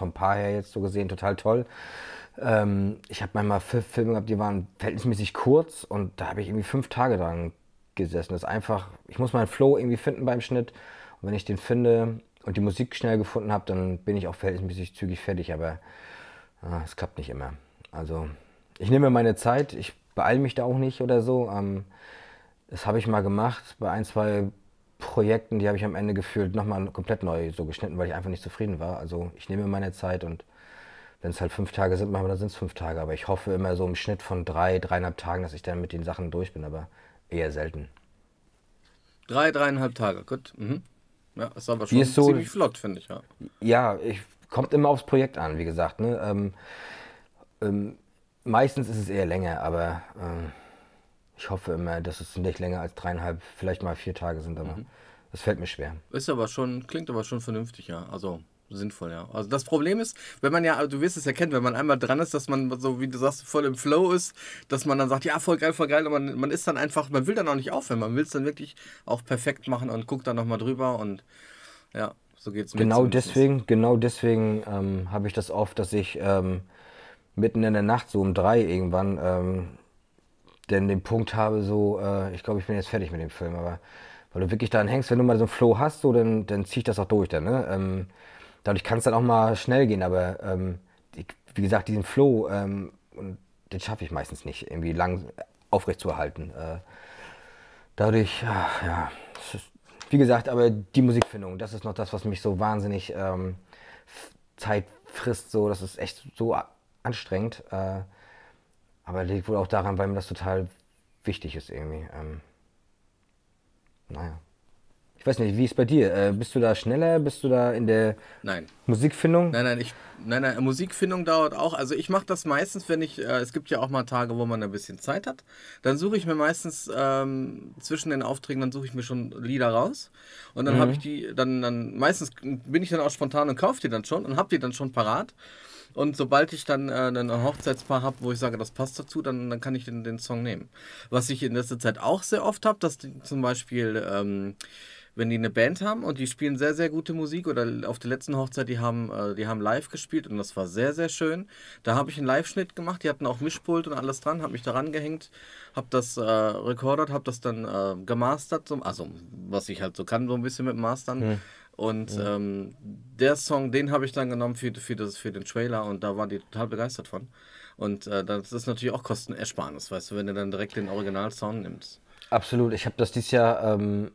vom Paar her jetzt so gesehen total toll. Ähm, ich habe manchmal Filme gehabt, die waren verhältnismäßig kurz und da habe ich irgendwie fünf Tage dran gesessen. Das ist einfach, ich muss meinen Flow irgendwie finden beim Schnitt und wenn ich den finde und die Musik schnell gefunden habe, dann bin ich auch verhältnismäßig zügig fertig, aber ah, es klappt nicht immer. Also ich nehme meine Zeit, ich beeile mich da auch nicht oder so. Ähm, das habe ich mal gemacht bei ein, zwei Projekten, die habe ich am Ende gefühlt nochmal komplett neu so geschnitten, weil ich einfach nicht zufrieden war. Also ich nehme meine Zeit und wenn es halt fünf Tage sind, manchmal sind es fünf Tage. Aber ich hoffe immer so im Schnitt von drei, dreieinhalb Tagen, dass ich dann mit den Sachen durch bin, aber eher selten. Drei, dreieinhalb Tage, gut. Mhm. Ja, das ist aber schon ist so, ziemlich flott, finde ich, ja. Ja, ich, kommt immer aufs Projekt an, wie gesagt. Ne? Ähm, ähm, meistens ist es eher länger, aber ähm, ich hoffe immer, dass es nicht länger als dreieinhalb, vielleicht mal vier Tage sind, aber mhm. das fällt mir schwer. Ist aber schon, klingt aber schon vernünftig, ja. Also sinnvoll, ja. Also das Problem ist, wenn man ja, du wirst es ja kennen, wenn man einmal dran ist, dass man so, wie du sagst, voll im Flow ist, dass man dann sagt, ja, voll geil, voll geil, und man, man ist dann einfach, man will dann auch nicht aufhören, man will es dann wirklich auch perfekt machen und guckt dann nochmal drüber und ja, so geht's mir. Genau zumindest. deswegen, genau deswegen ähm, habe ich das oft, dass ich ähm, mitten in der Nacht, so um drei irgendwann, ähm, denn den Punkt habe, so, äh, ich glaube, ich bin jetzt fertig mit dem Film, aber weil du wirklich daran hängst, wenn du mal so einen Flow hast, so, dann, dann zieh ich das auch durch. Dann, ne? ähm, dadurch kann es dann auch mal schnell gehen, aber ähm, ich, wie gesagt, diesen Flow, ähm, den schaffe ich meistens nicht, irgendwie lang äh, aufrecht zu erhalten. Äh, dadurch, ach, ja, ist, wie gesagt, aber die Musikfindung, das ist noch das, was mich so wahnsinnig ähm, Zeit frisst, so, das ist echt so anstrengend. Äh, aber liegt wohl auch daran, weil mir das total wichtig ist irgendwie. Ähm, naja. Ich weiß nicht, wie ist bei dir? Äh, bist du da schneller? Bist du da in der nein. Musikfindung? Nein, nein, ich, nein, nein, Musikfindung dauert auch. Also ich mache das meistens, wenn ich, äh, es gibt ja auch mal Tage, wo man ein bisschen Zeit hat. Dann suche ich mir meistens ähm, zwischen den Aufträgen, dann suche ich mir schon Lieder raus. Und dann mhm. habe ich die, dann, dann meistens bin ich dann auch spontan und kaufe die dann schon und habe die dann schon parat. Und sobald ich dann äh, ein Hochzeitspaar habe, wo ich sage, das passt dazu, dann, dann kann ich den, den Song nehmen. Was ich in letzter Zeit auch sehr oft habe, dass zum Beispiel, ähm, wenn die eine Band haben und die spielen sehr, sehr gute Musik oder auf der letzten Hochzeit, die haben, äh, die haben live gespielt und das war sehr, sehr schön. Da habe ich einen Live-Schnitt gemacht, die hatten auch Mischpult und alles dran, habe mich daran gehängt, habe das äh, recorded, habe das dann äh, gemastert, also was ich halt so kann, so ein bisschen mit Mastern. Mhm und ja. ähm, der Song, den habe ich dann genommen für, für, das, für den Trailer und da waren die total begeistert von. Und äh, das ist natürlich auch Kostenersparnis, weißt du, wenn du dann direkt den Original-Sound nimmst. Absolut. Ich habe das dieses Jahr ähm,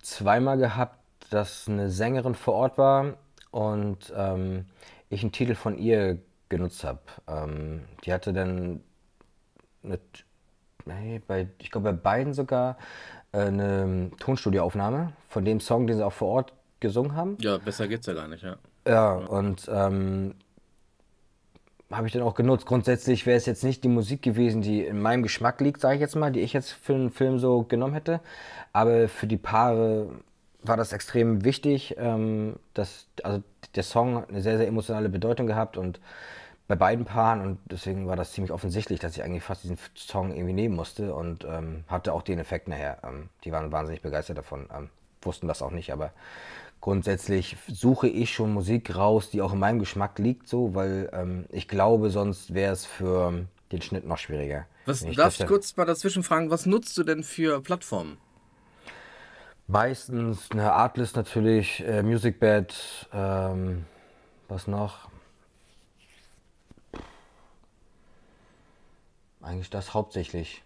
zweimal gehabt, dass eine Sängerin vor Ort war und ähm, ich einen Titel von ihr genutzt habe. Ähm, die hatte dann eine, hey, bei, ich glaube bei beiden sogar äh, eine Tonstudioaufnahme von dem Song, den sie auch vor Ort gesungen haben. Ja, besser geht's ja gar nicht, ja. Ja, und ähm, habe ich dann auch genutzt. Grundsätzlich wäre es jetzt nicht die Musik gewesen, die in meinem Geschmack liegt, sage ich jetzt mal, die ich jetzt für den Film so genommen hätte. Aber für die Paare war das extrem wichtig. Ähm, dass, also der Song hat eine sehr, sehr emotionale Bedeutung gehabt und bei beiden Paaren und deswegen war das ziemlich offensichtlich, dass ich eigentlich fast diesen Song irgendwie nehmen musste und ähm, hatte auch den Effekt nachher. Ähm, die waren wahnsinnig begeistert davon, ähm, wussten das auch nicht, aber grundsätzlich suche ich schon Musik raus, die auch in meinem Geschmack liegt, so, weil ähm, ich glaube, sonst wäre es für den Schnitt noch schwieriger. Was, ich darf ich kurz mal dazwischen fragen, was nutzt du denn für Plattformen? Meistens eine Artlist natürlich, äh, Musicbed, ähm, was noch? Eigentlich das hauptsächlich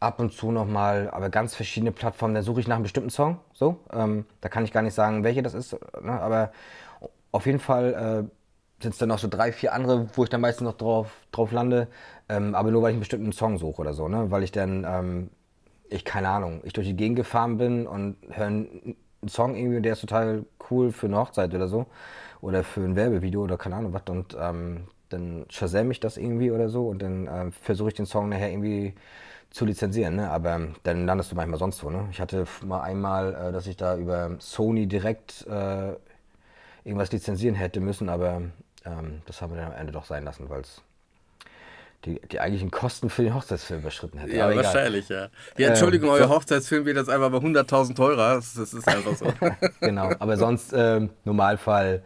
ab und zu nochmal, aber ganz verschiedene Plattformen, da suche ich nach einem bestimmten Song. So, ähm, da kann ich gar nicht sagen, welche das ist, ne? aber auf jeden Fall äh, sind es dann noch so drei, vier andere, wo ich dann meistens noch drauf, drauf lande, ähm, aber nur weil ich einen bestimmten Song suche oder so, ne? weil ich dann, ähm, ich keine Ahnung, ich durch die Gegend gefahren bin und höre einen Song irgendwie, und der ist total cool für eine Hochzeit oder so oder für ein Werbevideo oder keine Ahnung was und ähm, dann shazam ich das irgendwie oder so und dann äh, versuche ich den Song nachher irgendwie zu lizenzieren, ne? aber dann landest du manchmal sonst wo. Ne? Ich hatte mal einmal, äh, dass ich da über Sony direkt äh, irgendwas lizenzieren hätte müssen, aber ähm, das haben wir dann am Ende doch sein lassen, weil es die, die eigentlichen Kosten für den Hochzeitsfilm überschritten hätte. Ja, wahrscheinlich, ja. ja. Entschuldigung, ähm, euer so Hochzeitsfilm wird jetzt einfach bei 100.000 teurer. Das, ist einfach so. genau, aber sonst, ähm, Normalfall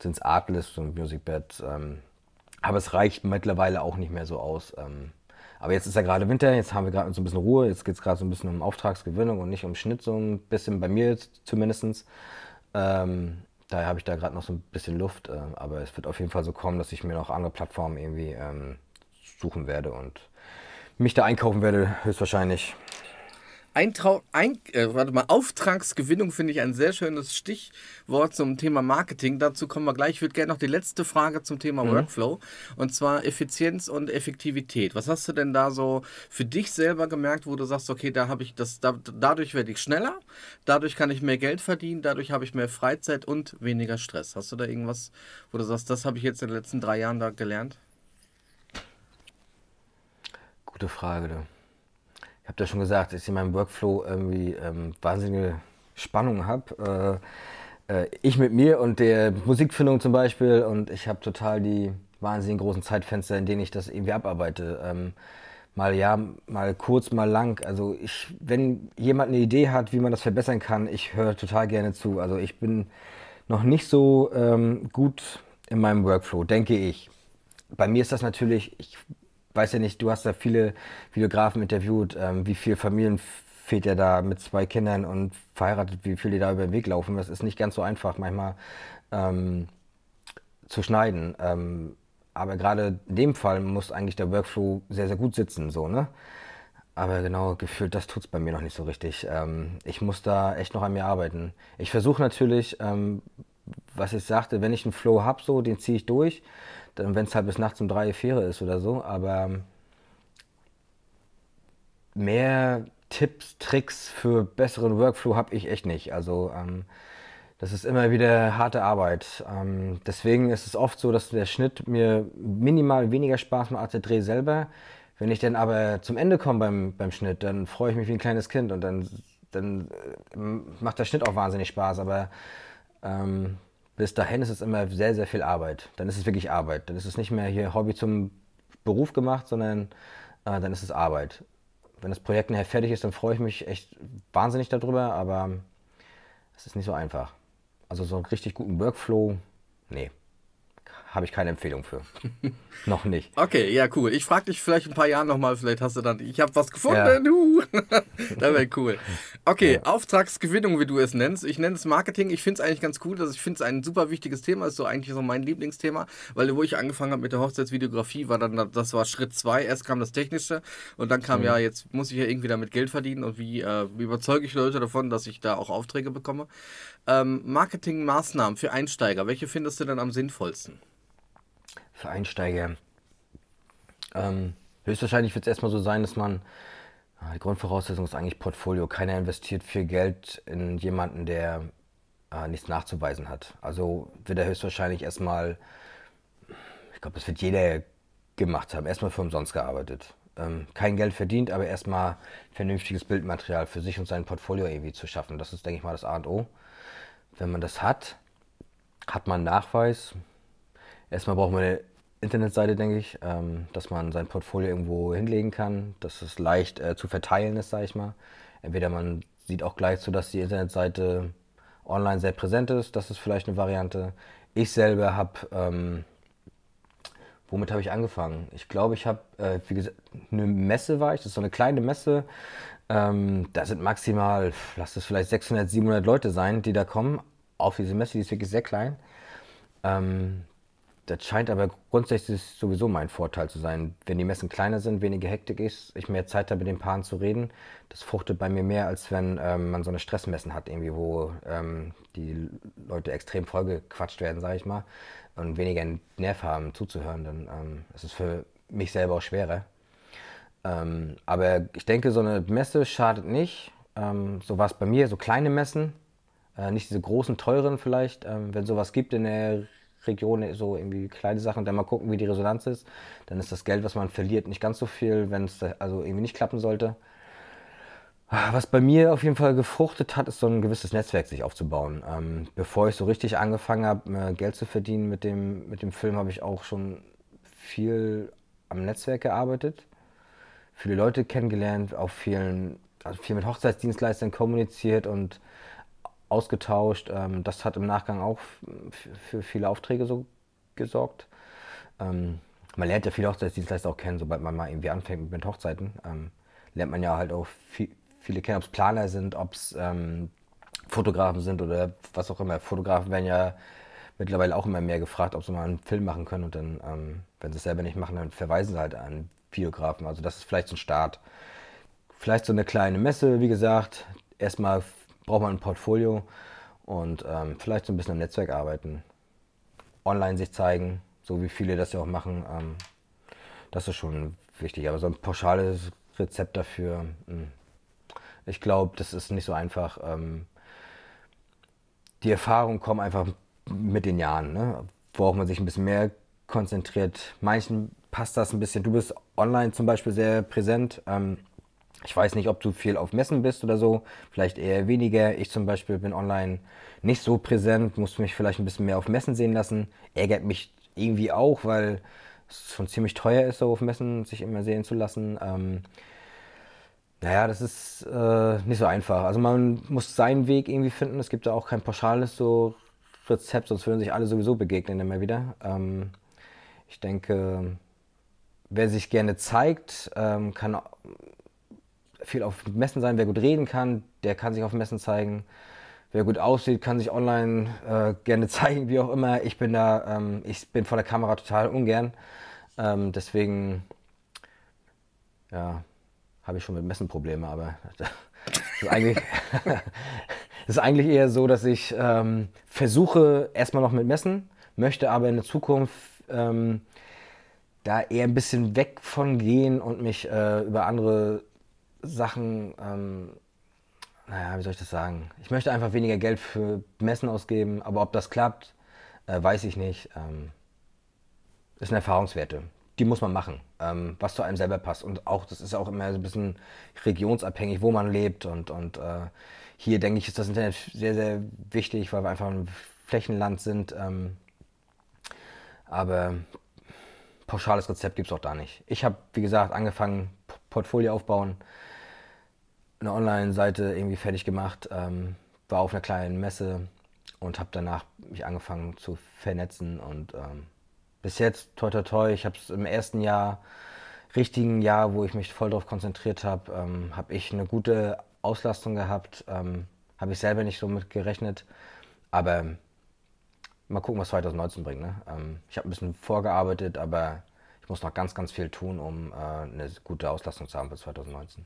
sind es Artlist und Musicbed. Ähm, aber es reicht mittlerweile auch nicht mehr so aus. Ähm, aber jetzt ist ja gerade Winter, jetzt haben wir gerade so ein bisschen Ruhe, jetzt geht es gerade so ein bisschen um Auftragsgewinnung und nicht um Schnitt, so ein bisschen bei mir zumindest. Ähm, daher habe ich da gerade noch so ein bisschen Luft, äh, aber es wird auf jeden Fall so kommen, dass ich mir noch andere Plattformen irgendwie ähm, suchen werde und mich da einkaufen werde, höchstwahrscheinlich. Eintrau ein, äh, warte mal, Auftragsgewinnung finde ich ein sehr schönes Stichwort zum Thema Marketing. Dazu kommen wir gleich. Ich würde gerne noch die letzte Frage zum Thema mhm. Workflow und zwar Effizienz und Effektivität. Was hast du denn da so für dich selber gemerkt, wo du sagst, okay, da habe ich das, da, dadurch werde ich schneller, dadurch kann ich mehr Geld verdienen, dadurch habe ich mehr Freizeit und weniger Stress. Hast du da irgendwas, wo du sagst, das habe ich jetzt in den letzten drei Jahren da gelernt? Gute Frage ich habe ja schon gesagt, dass ich in meinem Workflow irgendwie ähm, wahnsinnige Spannung habe. Äh, äh, ich mit mir und der Musikfindung zum Beispiel und ich habe total die wahnsinnig großen Zeitfenster, in denen ich das irgendwie abarbeite. Ähm, mal ja, mal kurz, mal lang. Also ich, wenn jemand eine Idee hat, wie man das verbessern kann, ich höre total gerne zu. Also ich bin noch nicht so ähm, gut in meinem Workflow, denke ich. Bei mir ist das natürlich, ich weiß ja nicht, du hast da viele Videografen interviewt, ähm, wie viele Familien fehlt ja da mit zwei Kindern und verheiratet, wie viele da über den Weg laufen. Das ist nicht ganz so einfach manchmal ähm, zu schneiden. Ähm, aber gerade in dem Fall muss eigentlich der Workflow sehr, sehr gut sitzen, so, ne? Aber genau, gefühlt, das tut es bei mir noch nicht so richtig. Ähm, ich muss da echt noch an mir arbeiten. Ich versuche natürlich, ähm, was ich sagte, wenn ich einen Flow habe, so, den ziehe ich durch wenn es halt bis nachts um drei Fähre ist oder so. Aber ähm, mehr Tipps, Tricks für besseren Workflow habe ich echt nicht. Also ähm, das ist immer wieder harte Arbeit. Ähm, deswegen ist es oft so, dass der Schnitt mir minimal weniger Spaß macht als der Dreh selber. Wenn ich dann aber zum Ende komme beim, beim Schnitt, dann freue ich mich wie ein kleines Kind und dann, dann äh, macht der Schnitt auch wahnsinnig Spaß. Aber ähm, bis dahin ist es immer sehr, sehr viel Arbeit. Dann ist es wirklich Arbeit. Dann ist es nicht mehr hier Hobby zum Beruf gemacht, sondern äh, dann ist es Arbeit. Wenn das Projekt nachher fertig ist, dann freue ich mich echt wahnsinnig darüber, aber es ist nicht so einfach. Also so einen richtig guten Workflow, nee habe ich keine Empfehlung für. noch nicht. Okay, ja, cool. Ich frage dich vielleicht ein paar Jahre nochmal, vielleicht hast du dann, ich habe was gefunden. Ja. das wäre cool. Okay, ja. Auftragsgewinnung, wie du es nennst. Ich nenne es Marketing. Ich finde es eigentlich ganz cool. Also ich finde es ein super wichtiges Thema. Ist so eigentlich so mein Lieblingsthema, weil wo ich angefangen habe mit der Hochzeitsvideografie, war dann, das war Schritt zwei. Erst kam das Technische und dann kam mhm. ja, jetzt muss ich ja irgendwie damit Geld verdienen und wie, äh, wie überzeuge ich Leute davon, dass ich da auch Aufträge bekomme. Ähm, Marketingmaßnahmen für Einsteiger, welche findest du denn am sinnvollsten? für Einsteiger. Ähm, höchstwahrscheinlich wird es erstmal so sein, dass man, ah, die Grundvoraussetzung ist eigentlich Portfolio. Keiner investiert viel Geld in jemanden, der äh, nichts nachzuweisen hat. Also wird er höchstwahrscheinlich erstmal, ich glaube, das wird jeder gemacht haben, erstmal für umsonst gearbeitet. Ähm, kein Geld verdient, aber erstmal vernünftiges Bildmaterial für sich und sein Portfolio irgendwie zu schaffen. Das ist, denke ich mal, das A und O. Wenn man das hat, hat man Nachweis, Erstmal braucht man eine Internetseite, denke ich, ähm, dass man sein Portfolio irgendwo hinlegen kann, dass es leicht äh, zu verteilen ist, sage ich mal. Entweder man sieht auch gleich so, dass die Internetseite online sehr präsent ist, das ist vielleicht eine Variante. Ich selber habe, ähm, womit habe ich angefangen? Ich glaube, ich habe, äh, wie gesagt, eine Messe war ich, das ist so eine kleine Messe. Ähm, da sind maximal, lass es vielleicht 600, 700 Leute sein, die da kommen auf diese Messe, die ist wirklich sehr klein. Ähm, das scheint aber grundsätzlich sowieso mein Vorteil zu sein. Wenn die Messen kleiner sind, weniger Hektik ist, ich mehr Zeit habe, mit den Paaren zu reden, das fruchtet bei mir mehr, als wenn ähm, man so eine Stressmessen hat, irgendwie, wo ähm, die Leute extrem vollgequatscht werden, sage ich mal, und weniger Nerv haben zuzuhören. Dann ähm, ist es für mich selber auch schwerer. Ähm, aber ich denke, so eine Messe schadet nicht. Ähm, so war es bei mir, so kleine Messen, äh, nicht diese großen, teuren vielleicht. Ähm, wenn sowas gibt in der Region, so irgendwie kleine Sachen und dann mal gucken, wie die Resonanz ist. Dann ist das Geld, was man verliert, nicht ganz so viel, wenn es äh, also irgendwie nicht klappen sollte. Was bei mir auf jeden Fall gefruchtet hat, ist so ein gewisses Netzwerk sich aufzubauen. Ähm, bevor ich so richtig angefangen habe, äh, Geld zu verdienen mit dem, mit dem Film, habe ich auch schon viel am Netzwerk gearbeitet, viele Leute kennengelernt, auch vielen, also viel mit Hochzeitsdienstleistern kommuniziert und ausgetauscht. Ähm, das hat im Nachgang auch für viele Aufträge so gesorgt. Ähm, man lernt ja viele Hochzeitsdienstleister auch kennen, sobald man mal irgendwie anfängt mit Hochzeiten. Ähm, lernt man ja halt auch viel, viele kennen, ob es Planer sind, ob es ähm, Fotografen sind oder was auch immer. Fotografen werden ja mittlerweile auch immer mehr gefragt, ob sie mal einen Film machen können und dann, ähm, wenn sie es selber nicht machen, dann verweisen sie halt an Biografen. Also das ist vielleicht so ein Start. Vielleicht so eine kleine Messe, wie gesagt, erstmal braucht man ein Portfolio und ähm, vielleicht so ein bisschen am Netzwerk arbeiten, online sich zeigen, so wie viele das ja auch machen. Ähm, das ist schon wichtig, aber so ein pauschales Rezept dafür, mh. Hm, ich glaube, das ist nicht so einfach. Ähm, die Erfahrungen kommen einfach mit den Jahren, ne? auch man sich ein bisschen mehr konzentriert. Manchen passt das ein bisschen. Du bist online zum Beispiel sehr präsent. Ähm, ich weiß nicht, ob du viel auf Messen bist oder so, vielleicht eher weniger. Ich zum Beispiel bin online nicht so präsent, musste mich vielleicht ein bisschen mehr auf Messen sehen lassen. Ärgert mich irgendwie auch, weil es schon ziemlich teuer ist, so auf Messen sich immer sehen zu lassen. Ähm, naja, das ist äh, nicht so einfach. Also man muss seinen Weg irgendwie finden. Es gibt da auch kein pauschales so Rezept, sonst würden sich alle sowieso begegnen immer wieder. Ähm, ich denke, wer sich gerne zeigt, ähm, kann viel auf Messen sein. Wer gut reden kann, der kann sich auf Messen zeigen. Wer gut aussieht, kann sich online äh, gerne zeigen, wie auch immer. Ich bin da, ähm, ich bin vor der Kamera total ungern. Ähm, deswegen, ja, habe ich schon mit Messen Probleme, aber das ist eigentlich, das ist eigentlich eher so, dass ich ähm, versuche, erstmal noch mit Messen, möchte aber in der Zukunft ähm, da eher ein bisschen weg von gehen und mich äh, über andere Sachen, ähm, naja, wie soll ich das sagen? Ich möchte einfach weniger Geld für Messen ausgeben, aber ob das klappt, äh, weiß ich nicht. Ähm, das sind Erfahrungswerte. Die muss man machen, ähm, was zu einem selber passt. Und auch, das ist auch immer so ein bisschen regionsabhängig, wo man lebt. Und, und äh, hier, denke ich, ist das Internet sehr, sehr wichtig, weil wir einfach ein Flächenland sind. Ähm, aber pauschales Rezept gibt es auch da nicht. Ich habe, wie gesagt, angefangen, Portfolio aufbauen eine Online-Seite irgendwie fertig gemacht, ähm, war auf einer kleinen Messe und habe danach mich angefangen zu vernetzen und ähm, bis jetzt, toi toi toi, ich habe es im ersten Jahr, richtigen Jahr, wo ich mich voll darauf konzentriert habe, ähm, habe ich eine gute Auslastung gehabt, ähm, habe ich selber nicht so mit gerechnet, aber mal gucken, was 2019 bringt. Ne? Ähm, ich habe ein bisschen vorgearbeitet, aber ich muss noch ganz, ganz viel tun, um äh, eine gute Auslastung zu haben für 2019.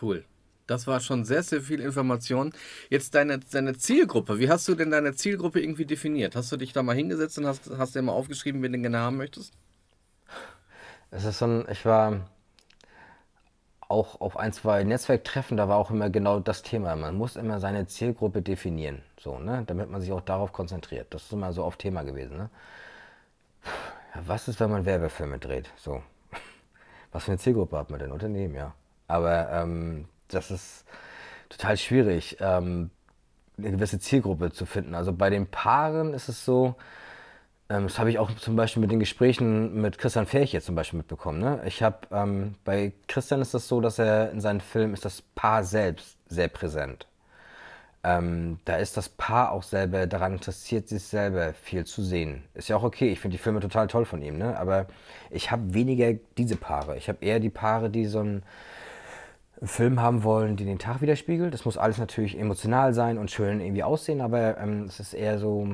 Cool. Das war schon sehr, sehr viel Information. Jetzt deine, deine Zielgruppe. Wie hast du denn deine Zielgruppe irgendwie definiert? Hast du dich da mal hingesetzt und hast, hast dir mal aufgeschrieben, wen du gerne haben möchtest? Es ist so ein, ich war auch auf ein, zwei Netzwerktreffen, da war auch immer genau das Thema. Man muss immer seine Zielgruppe definieren, so, ne? damit man sich auch darauf konzentriert. Das ist immer so auf Thema gewesen. Ne? Ja, was ist, wenn man Werbefilme dreht? So. Was für eine Zielgruppe hat man denn? Unternehmen, ja. Aber ähm, das ist total schwierig, ähm, eine gewisse Zielgruppe zu finden. Also bei den Paaren ist es so, ähm, das habe ich auch zum Beispiel mit den Gesprächen mit Christian Ferch jetzt zum Beispiel mitbekommen. Ne? Ich habe ähm, bei Christian ist das so, dass er in seinen Filmen ist das Paar selbst sehr präsent. Ähm, da ist das Paar auch selber daran interessiert, sich selber viel zu sehen. Ist ja auch okay, ich finde die Filme total toll von ihm, ne? aber ich habe weniger diese Paare. Ich habe eher die Paare, die so ein einen Film haben wollen, der den Tag widerspiegelt. Das muss alles natürlich emotional sein und schön irgendwie aussehen, aber ähm, es ist eher so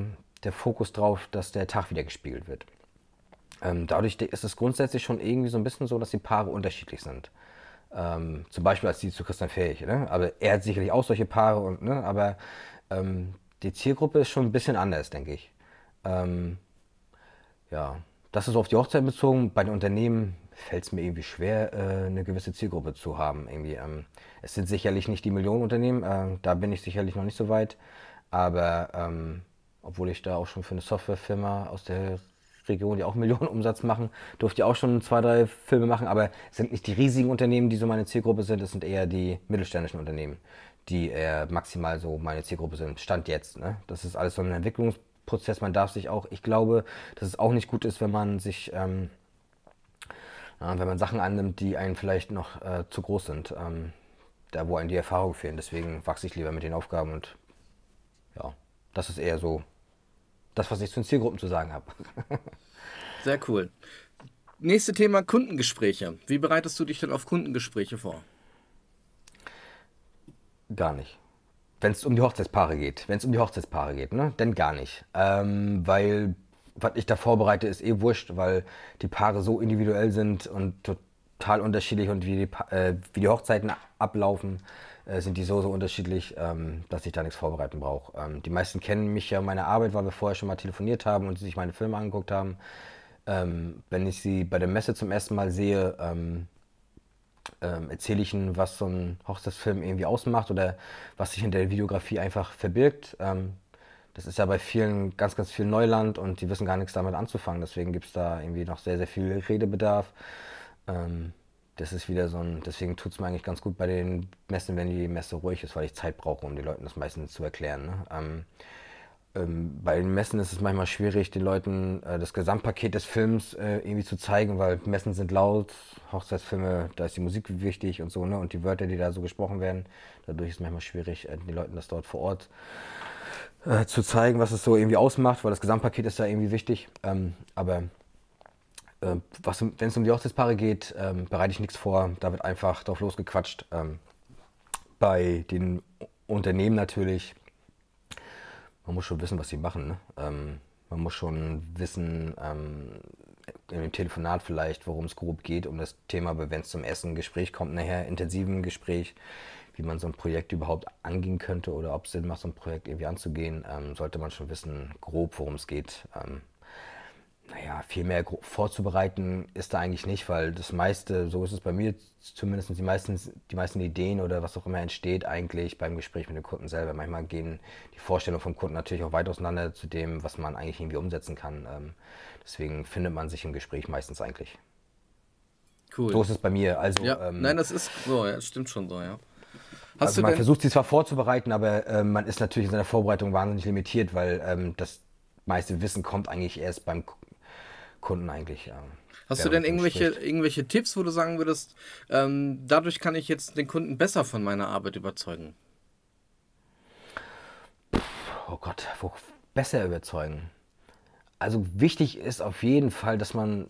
der Fokus drauf, dass der Tag wieder gespiegelt wird. Ähm, dadurch ist es grundsätzlich schon irgendwie so ein bisschen so, dass die Paare unterschiedlich sind. Ähm, zum Beispiel als die zu Christian Fähig. Ne? Aber also, er hat sicherlich auch solche Paare, und, ne? aber ähm, die Zielgruppe ist schon ein bisschen anders, denke ich. Ähm, ja, das ist auf die Hochzeit bezogen. Bei den Unternehmen fällt es mir irgendwie schwer, äh, eine gewisse Zielgruppe zu haben. Irgendwie, ähm, es sind sicherlich nicht die Millionenunternehmen, äh, da bin ich sicherlich noch nicht so weit, aber ähm, obwohl ich da auch schon für eine Softwarefirma aus der Region, die auch Millionenumsatz machen, durfte ich auch schon zwei, drei Filme machen, aber es sind nicht die riesigen Unternehmen, die so meine Zielgruppe sind, es sind eher die mittelständischen Unternehmen, die äh, maximal so meine Zielgruppe sind. Stand jetzt. Ne? Das ist alles so ein Entwicklungsprozess. Man darf sich auch, ich glaube, dass es auch nicht gut ist, wenn man sich ähm, ja, wenn man Sachen annimmt, die einem vielleicht noch äh, zu groß sind, ähm, da wo einem die Erfahrung fehlen. Deswegen wachse ich lieber mit den Aufgaben und ja, das ist eher so das, was ich zu den Zielgruppen zu sagen habe. Sehr cool. Nächste Thema Kundengespräche. Wie bereitest du dich denn auf Kundengespräche vor? Gar nicht. Wenn es um die Hochzeitspaare geht, wenn es um die Hochzeitspaare geht, ne? Denn gar nicht. Ähm, weil was ich da vorbereite, ist eh wurscht, weil die Paare so individuell sind und total unterschiedlich und wie die, äh, wie die Hochzeiten ablaufen, äh, sind die so, so unterschiedlich, ähm, dass ich da nichts vorbereiten brauche. Ähm, die meisten kennen mich ja, meine Arbeit, weil wir vorher schon mal telefoniert haben und sich meine Filme angeguckt haben. Ähm, wenn ich sie bei der Messe zum ersten Mal sehe, ähm, ähm, erzähle ich ihnen, was so ein Hochzeitsfilm irgendwie ausmacht oder was sich in der Videografie einfach verbirgt. Ähm, das ist ja bei vielen, ganz, ganz viel Neuland und die wissen gar nichts damit anzufangen. Deswegen gibt es da irgendwie noch sehr, sehr viel Redebedarf. Ähm, das ist wieder so ein, deswegen tut es mir eigentlich ganz gut bei den Messen, wenn die Messe ruhig ist, weil ich Zeit brauche, um den Leuten das meistens zu erklären. Ne? Ähm, ähm, bei den Messen ist es manchmal schwierig, den Leuten äh, das Gesamtpaket des Films äh, irgendwie zu zeigen, weil Messen sind laut, Hochzeitsfilme, da ist die Musik wichtig und so, ne? Und die Wörter, die da so gesprochen werden, dadurch ist es manchmal schwierig, äh, den Leuten das dort vor Ort äh, zu zeigen, was es so irgendwie ausmacht, weil das Gesamtpaket ist da irgendwie wichtig. Ähm, aber äh, wenn es um die Hochzeitspaare geht, ähm, bereite ich nichts vor. Da wird einfach drauf losgequatscht. Ähm, bei den Unternehmen natürlich. Man muss schon wissen, was sie machen. Ne? Ähm, man muss schon wissen, in dem ähm, Telefonat vielleicht, worum es grob geht, um das Thema, aber wenn es zum ersten Gespräch kommt, nachher intensiven Gespräch, wie man so ein Projekt überhaupt angehen könnte oder ob es Sinn macht, so ein Projekt irgendwie anzugehen, ähm, sollte man schon wissen, grob, worum es geht. Ähm, naja, viel mehr vorzubereiten ist da eigentlich nicht, weil das meiste, so ist es bei mir zumindest, die meisten, die meisten Ideen oder was auch immer entsteht eigentlich beim Gespräch mit dem Kunden selber. Manchmal gehen die Vorstellungen vom Kunden natürlich auch weit auseinander zu dem, was man eigentlich irgendwie umsetzen kann. Ähm, deswegen findet man sich im Gespräch meistens eigentlich. Cool. So ist es bei mir. Also, ja. ähm, Nein, das ist so, ja, das stimmt schon so, ja. Hast also man versucht sie zwar vorzubereiten, aber äh, man ist natürlich in seiner Vorbereitung wahnsinnig limitiert, weil ähm, das meiste Wissen kommt eigentlich erst beim Kunden eigentlich. Ähm, Hast du denn irgendwelche, irgendwelche Tipps, wo du sagen würdest, ähm, dadurch kann ich jetzt den Kunden besser von meiner Arbeit überzeugen? Puh, oh Gott, wo besser überzeugen? Also wichtig ist auf jeden Fall, dass man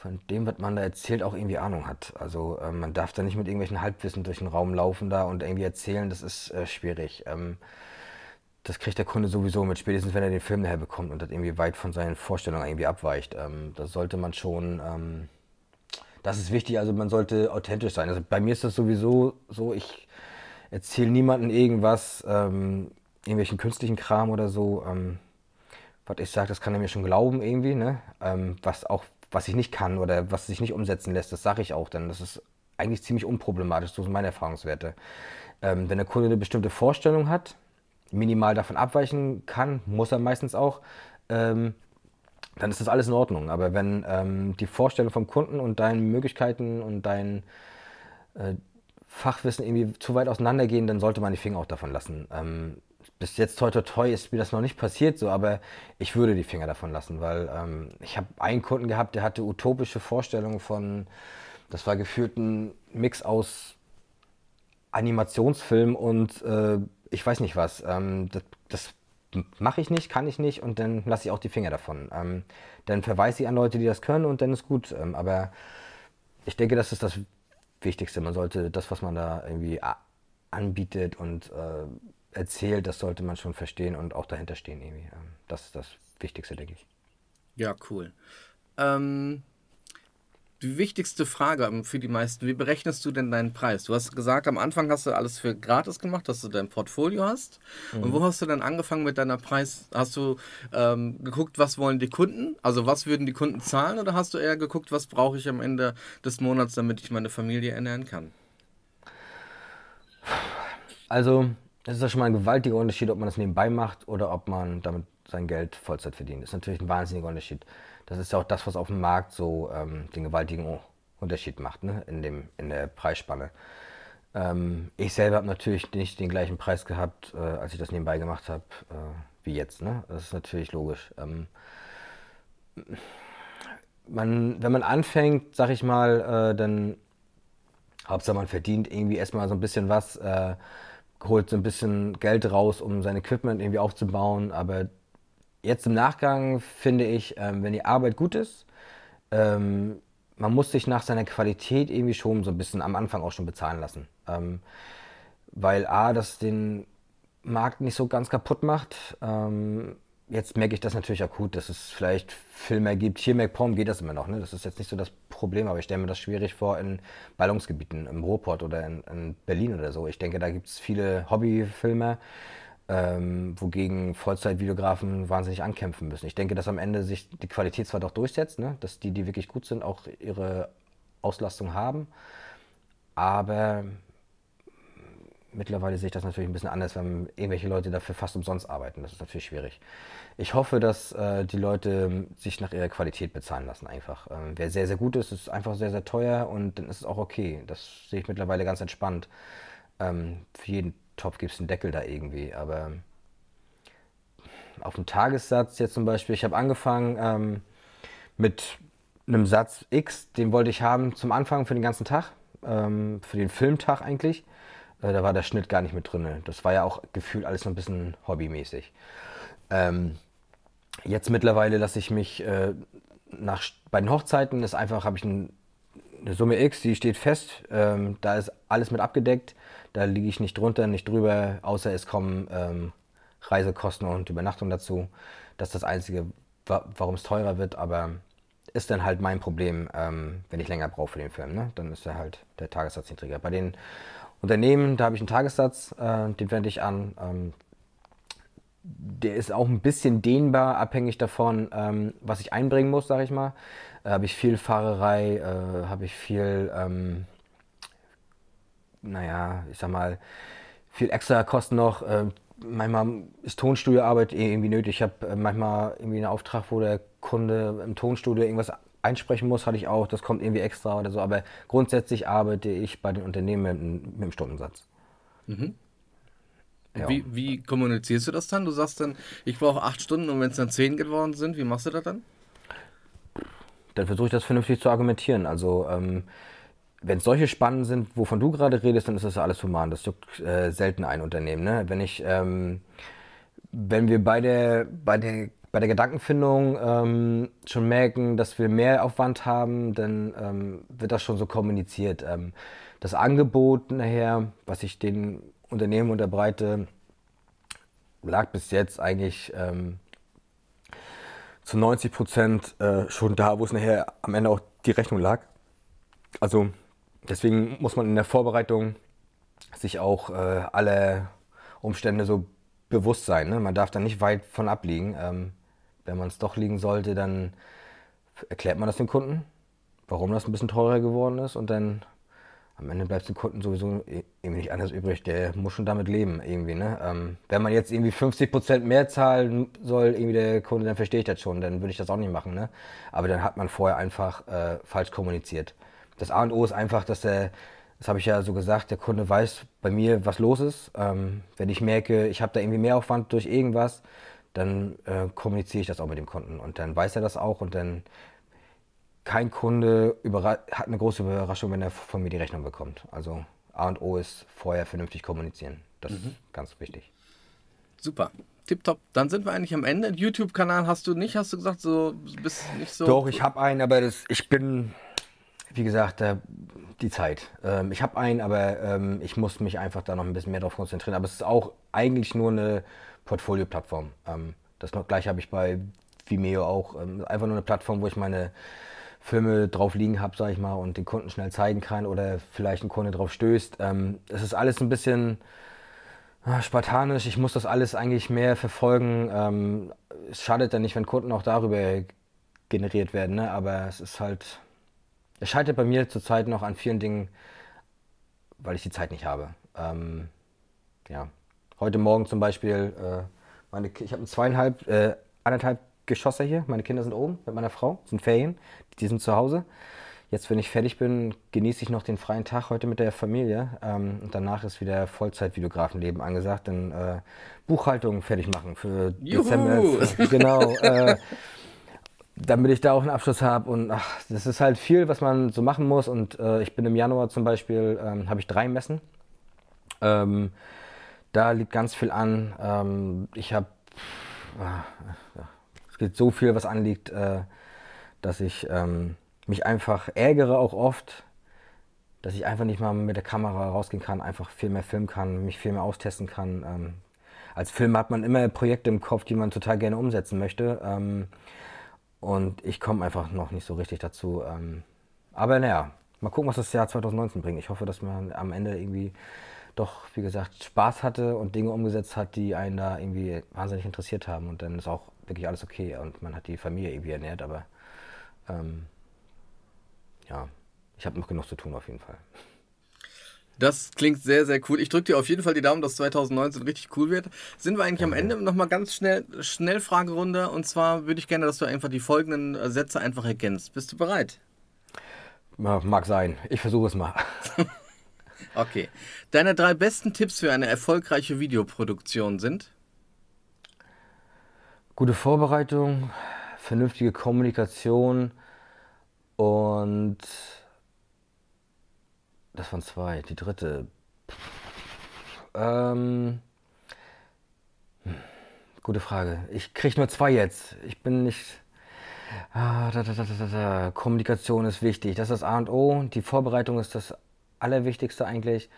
von dem, was man da erzählt, auch irgendwie Ahnung hat. Also ähm, man darf da nicht mit irgendwelchen Halbwissen durch den Raum laufen da und irgendwie erzählen, das ist äh, schwierig. Ähm, das kriegt der Kunde sowieso mit, spätestens wenn er den Film nachher bekommt und das irgendwie weit von seinen Vorstellungen irgendwie abweicht. Ähm, das sollte man schon, ähm, das ist wichtig, also man sollte authentisch sein. Also bei mir ist das sowieso so, ich erzähle niemandem irgendwas, ähm, irgendwelchen künstlichen Kram oder so. Ähm, was ich sage, das kann er mir schon glauben irgendwie, ne? was auch was ich nicht kann oder was sich nicht umsetzen lässt, das sage ich auch dann. Das ist eigentlich ziemlich unproblematisch, so sind meine Erfahrungswerte. Ähm, wenn der Kunde eine bestimmte Vorstellung hat, minimal davon abweichen kann, muss er meistens auch, ähm, dann ist das alles in Ordnung. Aber wenn ähm, die Vorstellung vom Kunden und deinen Möglichkeiten und dein äh, Fachwissen irgendwie zu weit auseinandergehen, dann sollte man die Finger auch davon lassen. Ähm, bis jetzt toi toi toi ist mir das noch nicht passiert, so, aber ich würde die Finger davon lassen, weil ähm, ich habe einen Kunden gehabt, der hatte utopische Vorstellungen von, das war gefühlt ein Mix aus Animationsfilm und äh, ich weiß nicht was. Ähm, das, das mache ich nicht, kann ich nicht und dann lasse ich auch die Finger davon. Ähm, dann verweise ich an Leute, die das können und dann ist gut. Ähm, aber ich denke, das ist das Wichtigste. Man sollte das, was man da irgendwie anbietet und äh, erzählt, das sollte man schon verstehen und auch dahinter stehen irgendwie. Ähm, das ist das Wichtigste, denke ich. Ja, cool. Ähm, die wichtigste Frage ähm, für die meisten, wie berechnest du denn deinen Preis? Du hast gesagt, am Anfang hast du alles für gratis gemacht, dass du dein Portfolio hast. Mhm. Und wo hast du dann angefangen mit deiner Preis? Hast du ähm, geguckt, was wollen die Kunden? Also was würden die Kunden zahlen? Oder hast du eher geguckt, was brauche ich am Ende des Monats, damit ich meine Familie ernähren kann? Also es ist ja schon mal ein gewaltiger Unterschied, ob man das nebenbei macht oder ob man damit sein Geld Vollzeit verdient. Das ist natürlich ein wahnsinniger Unterschied. Das ist ja auch das, was auf dem Markt so ähm, den gewaltigen Unterschied macht, ne? in, dem, in der Preisspanne. Ähm, ich selber habe natürlich nicht den gleichen Preis gehabt, äh, als ich das nebenbei gemacht habe, äh, wie jetzt. Ne? Das ist natürlich logisch. Ähm, man, wenn man anfängt, sag ich mal, äh, dann Hauptsache man verdient irgendwie erstmal so ein bisschen was äh, holt so ein bisschen Geld raus, um sein Equipment irgendwie aufzubauen. Aber jetzt im Nachgang finde ich, ähm, wenn die Arbeit gut ist, ähm, man muss sich nach seiner Qualität irgendwie schon so ein bisschen am Anfang auch schon bezahlen lassen. Ähm, weil A, das den Markt nicht so ganz kaputt macht. Ähm, jetzt merke ich das natürlich akut, dass es vielleicht Filme gibt. Hier in MacPom geht das immer noch. Ne? Das ist jetzt nicht so das Problem, aber ich stelle mir das schwierig vor in Ballungsgebieten, im Ruhrpott oder in, in Berlin oder so. Ich denke, da gibt es viele Hobbyfilme, ähm, wogegen Vollzeitvideografen wahnsinnig ankämpfen müssen. Ich denke, dass am Ende sich die Qualität zwar doch durchsetzt, ne? dass die, die wirklich gut sind, auch ihre Auslastung haben. Aber Mittlerweile sehe ich das natürlich ein bisschen anders, wenn irgendwelche Leute dafür fast umsonst arbeiten. Das ist natürlich schwierig. Ich hoffe, dass äh, die Leute ähm, sich nach ihrer Qualität bezahlen lassen einfach. Ähm, wer sehr, sehr gut ist, ist einfach sehr, sehr teuer und dann ist es auch okay. Das sehe ich mittlerweile ganz entspannt. Ähm, für jeden Topf gibt es einen Deckel da irgendwie, aber auf dem Tagessatz jetzt zum Beispiel, ich habe angefangen ähm, mit einem Satz X, den wollte ich haben zum Anfang für den ganzen Tag, ähm, für den Filmtag eigentlich. Äh, da war der Schnitt gar nicht mit drin. Das war ja auch gefühlt alles so ein bisschen hobbymäßig. Ähm, jetzt mittlerweile lasse ich mich äh, nach, bei den Hochzeiten ist einfach, habe ich ein, eine Summe X, die steht fest. Ähm, da ist alles mit abgedeckt. Da liege ich nicht drunter, nicht drüber, außer es kommen ähm, Reisekosten und Übernachtung dazu. Das ist das Einzige, wa warum es teurer wird, aber ist dann halt mein Problem, ähm, wenn ich länger brauche für den Film. Ne? Dann ist er halt der Tagessatz niedriger. Bei den Unternehmen, da habe ich einen Tagessatz, äh, den wende ich an. Ähm, der ist auch ein bisschen dehnbar, abhängig davon, ähm, was ich einbringen muss, sage ich mal. Äh, habe ich viel Fahrerei, äh, habe ich viel, ähm, naja, ich sag mal, viel extra Kosten noch. Äh, manchmal ist Tonstudioarbeit eh irgendwie nötig. Ich habe äh, manchmal irgendwie einen Auftrag, wo der Kunde im Tonstudio irgendwas einsprechen muss, hatte ich auch, das kommt irgendwie extra oder so, aber grundsätzlich arbeite ich bei den Unternehmen mit, mit dem Stundensatz. Mhm. Ja. Wie, wie, kommunizierst du das dann? Du sagst dann, ich brauche acht Stunden und wenn es dann zehn geworden sind, wie machst du das dann? Dann versuche ich das vernünftig zu argumentieren. Also, ähm, wenn es solche Spannen sind, wovon du gerade redest, dann ist das alles human. Das juckt äh, selten ein Unternehmen. Ne? Wenn ich, ähm, wenn wir bei der, bei der bei der Gedankenfindung ähm, schon merken, dass wir mehr Aufwand haben, dann ähm, wird das schon so kommuniziert. Ähm, das Angebot nachher, was ich den Unternehmen unterbreite, lag bis jetzt eigentlich ähm, zu 90 Prozent äh, schon da, wo es nachher am Ende auch die Rechnung lag. Also deswegen muss man in der Vorbereitung sich auch äh, alle Umstände so bewusst sein. Ne? Man darf da nicht weit von abliegen. Ähm, wenn man es doch liegen sollte, dann erklärt man das dem Kunden, warum das ein bisschen teurer geworden ist und dann am Ende bleibt es dem Kunden sowieso e-, irgendwie nicht anders übrig. Der muss schon damit leben irgendwie. Ne? Ähm, wenn man jetzt irgendwie 50% mehr zahlen soll, irgendwie der Kunde, dann verstehe ich das schon, dann würde ich das auch nicht machen. Ne? Aber dann hat man vorher einfach äh, falsch kommuniziert. Das A und O ist einfach, dass der, das habe ich ja so gesagt, der Kunde weiß bei mir, was los ist. Ähm, wenn ich merke, ich habe da irgendwie mehr Aufwand durch irgendwas, dann äh, kommuniziere ich das auch mit dem Kunden und dann weiß er das auch und dann kein Kunde hat eine große Überraschung, wenn er von mir die Rechnung bekommt. Also A und O ist vorher vernünftig kommunizieren. Das mhm. ist ganz wichtig. Super. Tipptopp. Dann sind wir eigentlich am Ende. YouTube-Kanal hast du nicht, hast du gesagt, so bist nicht so. Doch, ich habe einen, aber das, ich bin, wie gesagt, äh, die Zeit. Ähm, ich habe einen, aber ähm, ich muss mich einfach da noch ein bisschen mehr drauf konzentrieren. Aber es ist auch eigentlich nur eine Portfolio-Plattform. Ähm, das gleiche habe ich bei Vimeo auch. Ähm, einfach nur eine Plattform, wo ich meine Filme drauf liegen habe, sage ich mal, und den Kunden schnell zeigen kann oder vielleicht ein Kunde drauf stößt. Ähm, es ist alles ein bisschen ah, spartanisch. Ich muss das alles eigentlich mehr verfolgen. Ähm, es schadet dann nicht, wenn Kunden auch darüber generiert werden, ne? aber es ist halt, es scheitert bei mir zurzeit noch an vielen Dingen, weil ich die Zeit nicht habe. Ähm, ja. Heute Morgen zum Beispiel, äh, meine, ich habe zweieinhalb, äh, anderthalb Geschosse hier. Meine Kinder sind oben mit meiner Frau, sind Ferien, die sind zu Hause. Jetzt, wenn ich fertig bin, genieße ich noch den freien Tag heute mit der Familie. Ähm, und danach ist wieder Vollzeit-Videografenleben angesagt. Dann äh, Buchhaltung fertig machen für Juhu. Dezember. Für, genau. Äh, damit ich da auch einen Abschluss habe. Und ach, das ist halt viel, was man so machen muss. Und äh, ich bin im Januar zum Beispiel, ähm, habe ich drei Messen. Ähm, da liegt ganz viel an. Ähm, ich habe, äh, es gibt so viel, was anliegt, äh, dass ich ähm, mich einfach ärgere auch oft, dass ich einfach nicht mal mit der Kamera rausgehen kann, einfach viel mehr filmen kann, mich viel mehr austesten kann. Ähm, als Filmer hat man immer Projekte im Kopf, die man total gerne umsetzen möchte. Ähm, und ich komme einfach noch nicht so richtig dazu. Ähm, aber naja, mal gucken, was das Jahr 2019 bringt. Ich hoffe, dass man am Ende irgendwie doch, wie gesagt, Spaß hatte und Dinge umgesetzt hat, die einen da irgendwie wahnsinnig interessiert haben. Und dann ist auch wirklich alles okay und man hat die Familie irgendwie ernährt, aber ähm, ja, ich habe noch genug zu tun auf jeden Fall. Das klingt sehr, sehr cool. Ich drücke dir auf jeden Fall die Daumen, dass 2019 richtig cool wird. Sind wir eigentlich ja. am Ende? Nochmal ganz schnell, schnell Fragerunde. Und zwar würde ich gerne, dass du einfach die folgenden äh, Sätze einfach ergänzt. Bist du bereit? Mag sein. Ich versuche es mal. Okay. Deine drei besten Tipps für eine erfolgreiche Videoproduktion sind? Gute Vorbereitung, vernünftige Kommunikation und das waren zwei. Die dritte. Ähm, hm, gute Frage. Ich kriege nur zwei jetzt. Ich bin nicht. Ah, da, da, da, Kommunikation ist wichtig. Das ist das A und O. Die Vorbereitung ist das A. Allerwichtigste eigentlich.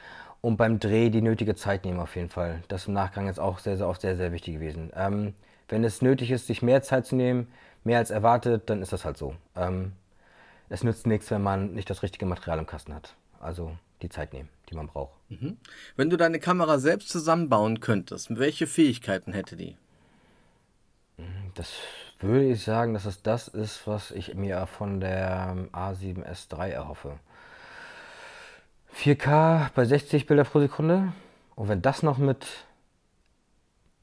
Und beim Dreh die nötige Zeit nehmen auf jeden Fall. Das ist im Nachgang jetzt auch sehr, sehr oft sehr, sehr wichtig gewesen. Ähm, wenn es nötig ist, sich mehr Zeit zu nehmen, mehr als erwartet, dann ist das halt so. Ähm, es nützt nichts, wenn man nicht das richtige Material im Kasten hat. Also die Zeit nehmen, die man braucht. Mhm. Wenn du deine Kamera selbst zusammenbauen könntest, welche Fähigkeiten hätte die? Mhm, das würde ich sagen, dass es das ist, was ich mir von der A7S III erhoffe. 4K bei 60 Bilder pro Sekunde. Und wenn das noch mit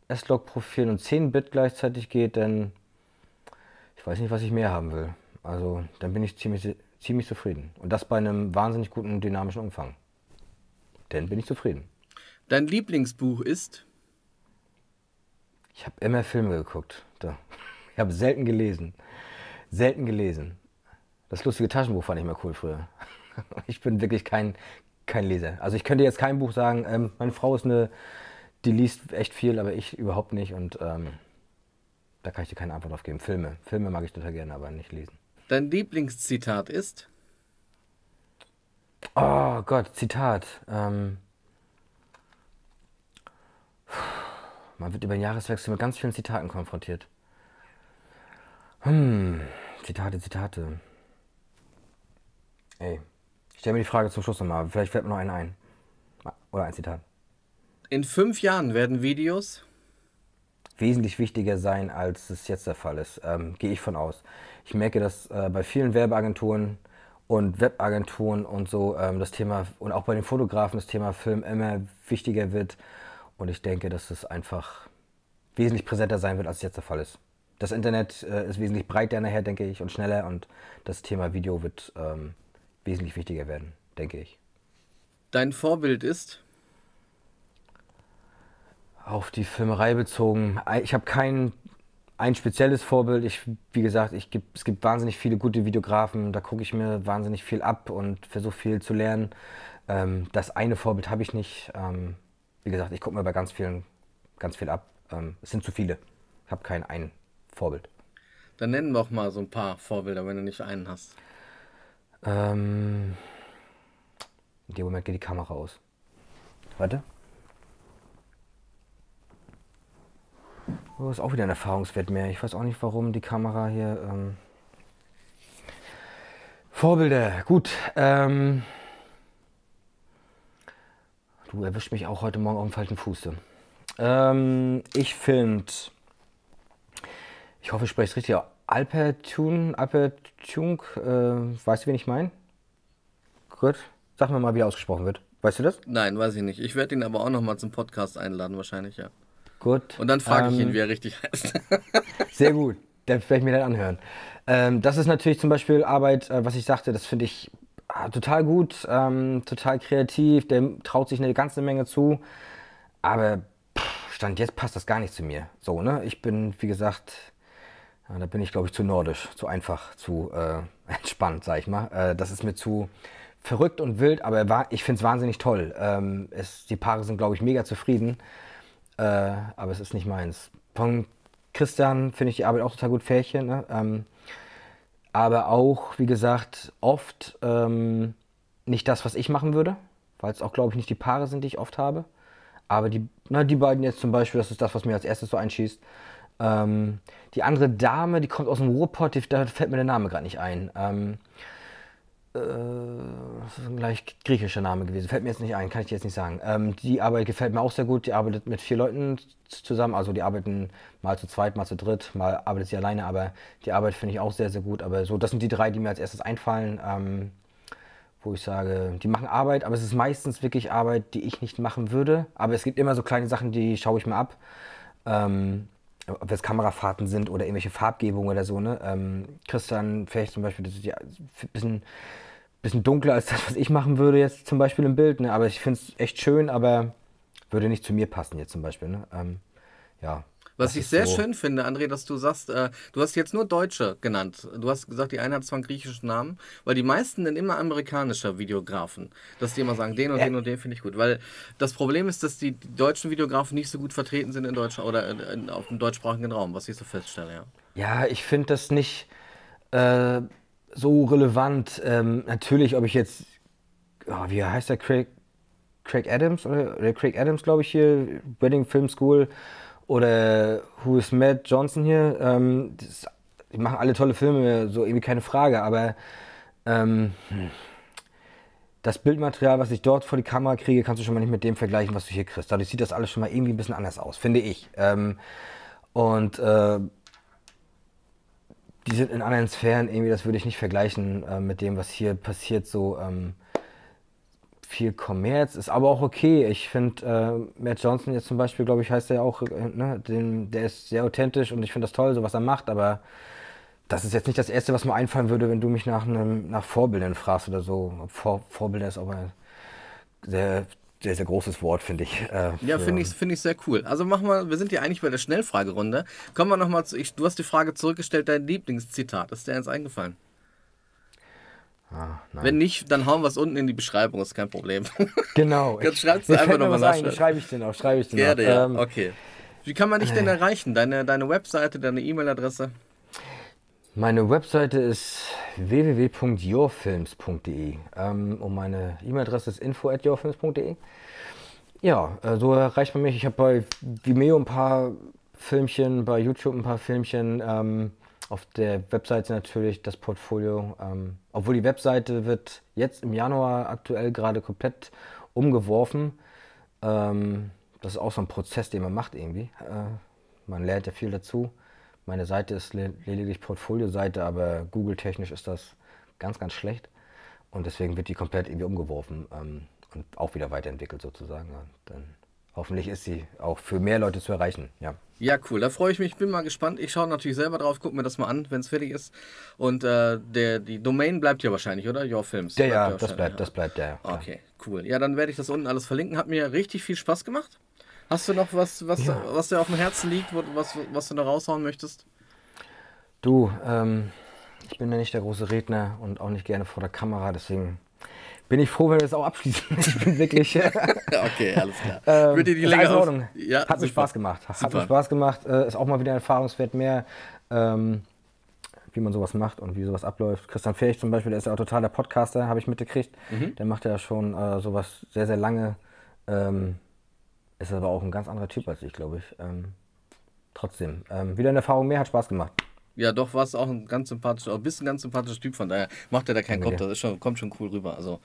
S-Log-Profilen und 10 Bit gleichzeitig geht, dann ich weiß nicht, was ich mehr haben will. Also dann bin ich ziemlich, ziemlich zufrieden. Und das bei einem wahnsinnig guten dynamischen Umfang. Dann bin ich zufrieden. Dein Lieblingsbuch ist? Ich habe immer Filme geguckt. Ich habe selten gelesen. Selten gelesen. Das lustige Taschenbuch fand ich mal cool früher. ich bin wirklich kein, kein Leser. Also ich könnte jetzt kein Buch sagen, ähm, meine Frau ist eine, die liest echt viel, aber ich überhaupt nicht und ähm, da kann ich dir keine Antwort drauf geben. Filme. Filme mag ich total gerne, aber nicht lesen. Dein Lieblingszitat ist? Oh Gott, Zitat. Ähm, man wird über den Jahreswechsel mit ganz vielen Zitaten konfrontiert. Hm, Zitate, Zitate. Ey, ich stelle mir die Frage zum Schluss nochmal. Vielleicht fällt mir noch einen ein. Oder ein Zitat. In fünf Jahren werden Videos wesentlich wichtiger sein, als es jetzt der Fall ist. Ähm, Gehe ich von aus. Ich merke, dass äh, bei vielen Werbeagenturen und Webagenturen und so ähm, das Thema und auch bei den Fotografen das Thema Film immer wichtiger wird. Und ich denke, dass es einfach wesentlich präsenter sein wird, als es jetzt der Fall ist. Das Internet äh, ist wesentlich breiter nachher, denke ich, und schneller. Und das Thema Video wird ähm, wesentlich wichtiger werden, denke ich. Dein Vorbild ist? Auf die Filmerei bezogen. Ich habe kein ein spezielles Vorbild. Ich, wie gesagt, ich gibt, es gibt wahnsinnig viele gute Videografen. Da gucke ich mir wahnsinnig viel ab und versuche viel zu lernen. Ähm, das eine Vorbild habe ich nicht. Ähm, wie gesagt, ich gucke mir bei ganz vielen ganz viel ab. Ähm, es sind zu viele. Ich habe kein ein Vorbild. Dann nennen wir auch mal so ein paar Vorbilder, wenn du nicht einen hast. Ähm, in dem Moment geht die Kamera aus. Warte. Oh, ist auch wieder ein Erfahrungswert mehr. Ich weiß auch nicht, warum die Kamera hier. Ähm Vorbilder, gut. Ähm du erwischt mich auch heute Morgen auf dem falschen Fuß. Ähm, ich finde. Ich hoffe, ich spreche es richtig aus. Alpertun, Alpertunk, äh, weißt du, wen ich meine? Gut, sag mir mal, wie er ausgesprochen wird. Weißt du das? Nein, weiß ich nicht. Ich werde ihn aber auch nochmal zum Podcast einladen, wahrscheinlich, ja. Gut. Und dann frage ähm, ich ihn, ähm, wie er richtig heißt. sehr gut. Dann werde ich mir dann anhören. Ähm, das ist natürlich zum Beispiel Arbeit, äh, was ich sagte, das finde ich äh, total gut, ähm, total kreativ. Der traut sich eine ganze Menge zu. Aber pff, Stand jetzt passt das gar nicht zu mir. So, ne? Ich bin, wie gesagt, da bin ich, glaube ich, zu nordisch, zu einfach, zu äh, entspannt, sag ich mal. Äh, das ist mir zu verrückt und wild, aber ich finde es wahnsinnig toll. Ähm, es, die Paare sind, glaube ich, mega zufrieden, äh, aber es ist nicht meins. Von Christian finde ich die Arbeit auch total gut, Färchen. Ne? Ähm, aber auch, wie gesagt, oft ähm, nicht das, was ich machen würde, weil es auch, glaube ich, nicht die Paare sind, die ich oft habe. Aber die, na, die beiden jetzt zum Beispiel, das ist das, was mir als erstes so einschießt. Ähm, die andere Dame, die kommt aus dem Ruhrpott, die, da fällt mir der Name gerade nicht ein. Ähm, äh, das ist ein gleich griechischer Name gewesen, fällt mir jetzt nicht ein, kann ich jetzt nicht sagen. Ähm, die Arbeit gefällt mir auch sehr gut, die arbeitet mit vier Leuten zusammen, also die arbeiten mal zu zweit, mal zu dritt, mal arbeitet sie alleine, aber die Arbeit finde ich auch sehr, sehr gut. Aber so, das sind die drei, die mir als erstes einfallen ähm, wo ich sage, die machen Arbeit, aber es ist meistens wirklich Arbeit, die ich nicht machen würde. Aber es gibt immer so kleine Sachen, die schaue ich mir ab. Ähm, ob es Kamerafahrten sind oder irgendwelche Farbgebungen oder so, ne? Ähm, kriegst vielleicht zum Beispiel, das ist ja ein bisschen, bisschen dunkler als das, was ich machen würde jetzt zum Beispiel im Bild, ne? Aber ich finde es echt schön, aber würde nicht zu mir passen jetzt zum Beispiel, ne? Ähm, ja, was ich sehr so. schön finde, André, dass du sagst, äh, du hast jetzt nur Deutsche genannt. Du hast gesagt, die eine hat zwar einen griechischen Namen, weil die meisten sind immer amerikanischer Videografen. Dass die immer sagen, den und ja. den und den finde ich gut. Weil das Problem ist, dass die, die deutschen Videografen nicht so gut vertreten sind in Deutschland oder in, in, auf dem deutschsprachigen Raum, was ich so feststelle, ja. Ja, ich finde das nicht äh, so relevant. Ähm, natürlich, ob ich jetzt, oh, wie heißt der Craig, Craig Adams oder, oder Craig Adams, glaube ich, hier, Wedding Film School oder Who is Matt Johnson hier, ähm, das, die machen alle tolle Filme, so irgendwie keine Frage, aber ähm, hm. das Bildmaterial, was ich dort vor die Kamera kriege, kannst du schon mal nicht mit dem vergleichen, was du hier kriegst. Dadurch sieht das alles schon mal irgendwie ein bisschen anders aus, finde ich. Ähm, und äh, die sind in anderen Sphären irgendwie, das würde ich nicht vergleichen äh, mit dem, was hier passiert, so. Ähm, viel Kommerz, ist aber auch okay. Ich finde, äh, Matt Johnson jetzt zum Beispiel, glaube ich, heißt er ja auch, äh, ne, den, der ist sehr authentisch und ich finde das toll, so was er macht, aber das ist jetzt nicht das Erste, was mir einfallen würde, wenn du mich nach, einem, nach Vorbildern fragst oder so. Vor, Vorbilder ist aber ein sehr, sehr, sehr großes Wort, finde ich. Äh, ja, finde ich, find ich sehr cool. Also machen wir, wir sind ja eigentlich bei der Schnellfragerunde. Kommen wir nochmal zu, ich, du hast die Frage zurückgestellt, dein Lieblingszitat. Ist dir eins eingefallen? Ah, Wenn nicht, dann hauen wir es unten in die Beschreibung, ist kein Problem. Genau. Jetzt schreibst du einfach nochmal nach. Schreibe ich den auch, schreibe ich den Gerne, auch. Ja, ähm, okay. Wie kann man dich denn äh. erreichen? Deine, deine Webseite, deine E-Mail-Adresse? Meine Webseite ist www.yourfilms.de ähm, und meine E-Mail-Adresse ist info@yourfilms.de. Ja, äh, so erreicht man mich. Ich habe bei Vimeo ein paar Filmchen, bei YouTube ein paar Filmchen. Ähm, auf der Webseite natürlich das Portfolio, ähm, obwohl die Webseite wird jetzt im Januar aktuell gerade komplett umgeworfen. Ähm, das ist auch so ein Prozess, den man macht irgendwie. Äh, man lernt ja viel dazu. Meine Seite ist lediglich Portfolio-Seite, aber Google-technisch ist das ganz, ganz schlecht. Und deswegen wird die komplett irgendwie umgeworfen ähm, und auch wieder weiterentwickelt sozusagen. Und dann hoffentlich ist sie auch für mehr Leute zu erreichen. Ja. Ja, cool. Da freue ich mich. Bin mal gespannt. Ich schaue natürlich selber drauf, gucke mir das mal an, wenn es fertig ist. Und äh, der, die Domain bleibt ja wahrscheinlich, oder? Your Films. Ja, ja, das bleibt, ja. das bleibt, ja. Okay, cool. Ja, dann werde ich das unten alles verlinken. Hat mir richtig viel Spaß gemacht. Hast du noch was, was, ja. was dir auf dem Herzen liegt, was, was du da raushauen möchtest? Du, ähm, ich bin ja nicht der große Redner und auch nicht gerne vor der Kamera, deswegen bin ich froh, wenn wir das auch abschließen. Ich bin wirklich. Äh, okay, alles klar. Ähm, Würde die Länge auf? Ja, Hat super. mir Spaß gemacht. Super. Hat mir Spaß gemacht. Äh, ist auch mal wieder ein Erfahrungswert mehr, ähm, wie man sowas macht und wie sowas abläuft. Christian Fähig zum Beispiel, der ist ja auch totaler Podcaster, habe ich mitgekriegt. Mhm. Der macht ja schon äh, sowas sehr, sehr lange. Ähm, ist aber auch ein ganz anderer Typ als ich, glaube ich. trotzdem, wieder eine Erfahrung mehr, hat Spaß gemacht. Ja, doch, war es auch ein ganz sympathischer, bist ein ganz sympathischer Typ, von daher macht er da keinen Kopf, das schon, kommt schon cool rüber. Also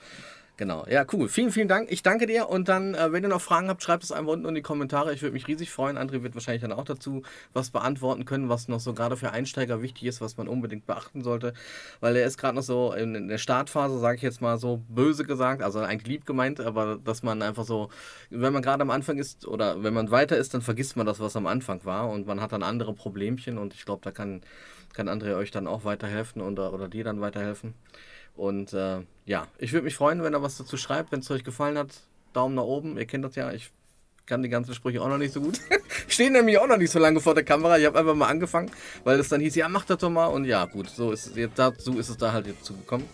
Genau, ja, cool. Vielen, vielen Dank. Ich danke dir und dann, äh, wenn ihr noch Fragen habt, schreibt es einfach unten in die Kommentare. Ich würde mich riesig freuen. André wird wahrscheinlich dann auch dazu was beantworten können, was noch so gerade für Einsteiger wichtig ist, was man unbedingt beachten sollte, weil er ist gerade noch so in, der Startphase, sage ich jetzt mal so böse gesagt, also eigentlich lieb gemeint, aber dass man einfach so, wenn man gerade am Anfang ist oder wenn man weiter ist, dann vergisst man das, was am Anfang war und man hat dann andere Problemchen und ich glaube, da kann, kann André euch dann auch weiterhelfen und, oder dir dann weiterhelfen. Und äh, ja, ich würde mich freuen, wenn er was dazu schreibt. Wenn es euch gefallen hat, Daumen nach oben. Ihr kennt das ja. Ich kann die ganzen Sprüche auch noch nicht so gut. Stehen nämlich auch noch nicht so lange vor der Kamera. Ich habe einfach mal angefangen, weil es dann hieß, ja, mach das doch mal. Und ja, gut, so ist es jetzt dazu ist es da halt jetzt zugekommen.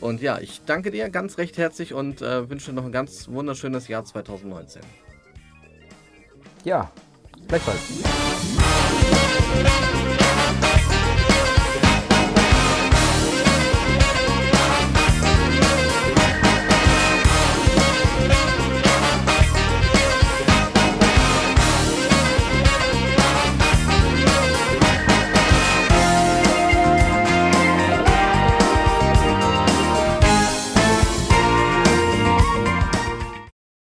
Und ja, ich danke dir ganz recht herzlich und äh, wünsche dir noch ein ganz wunderschönes Jahr 2019. Ja, gleichfalls.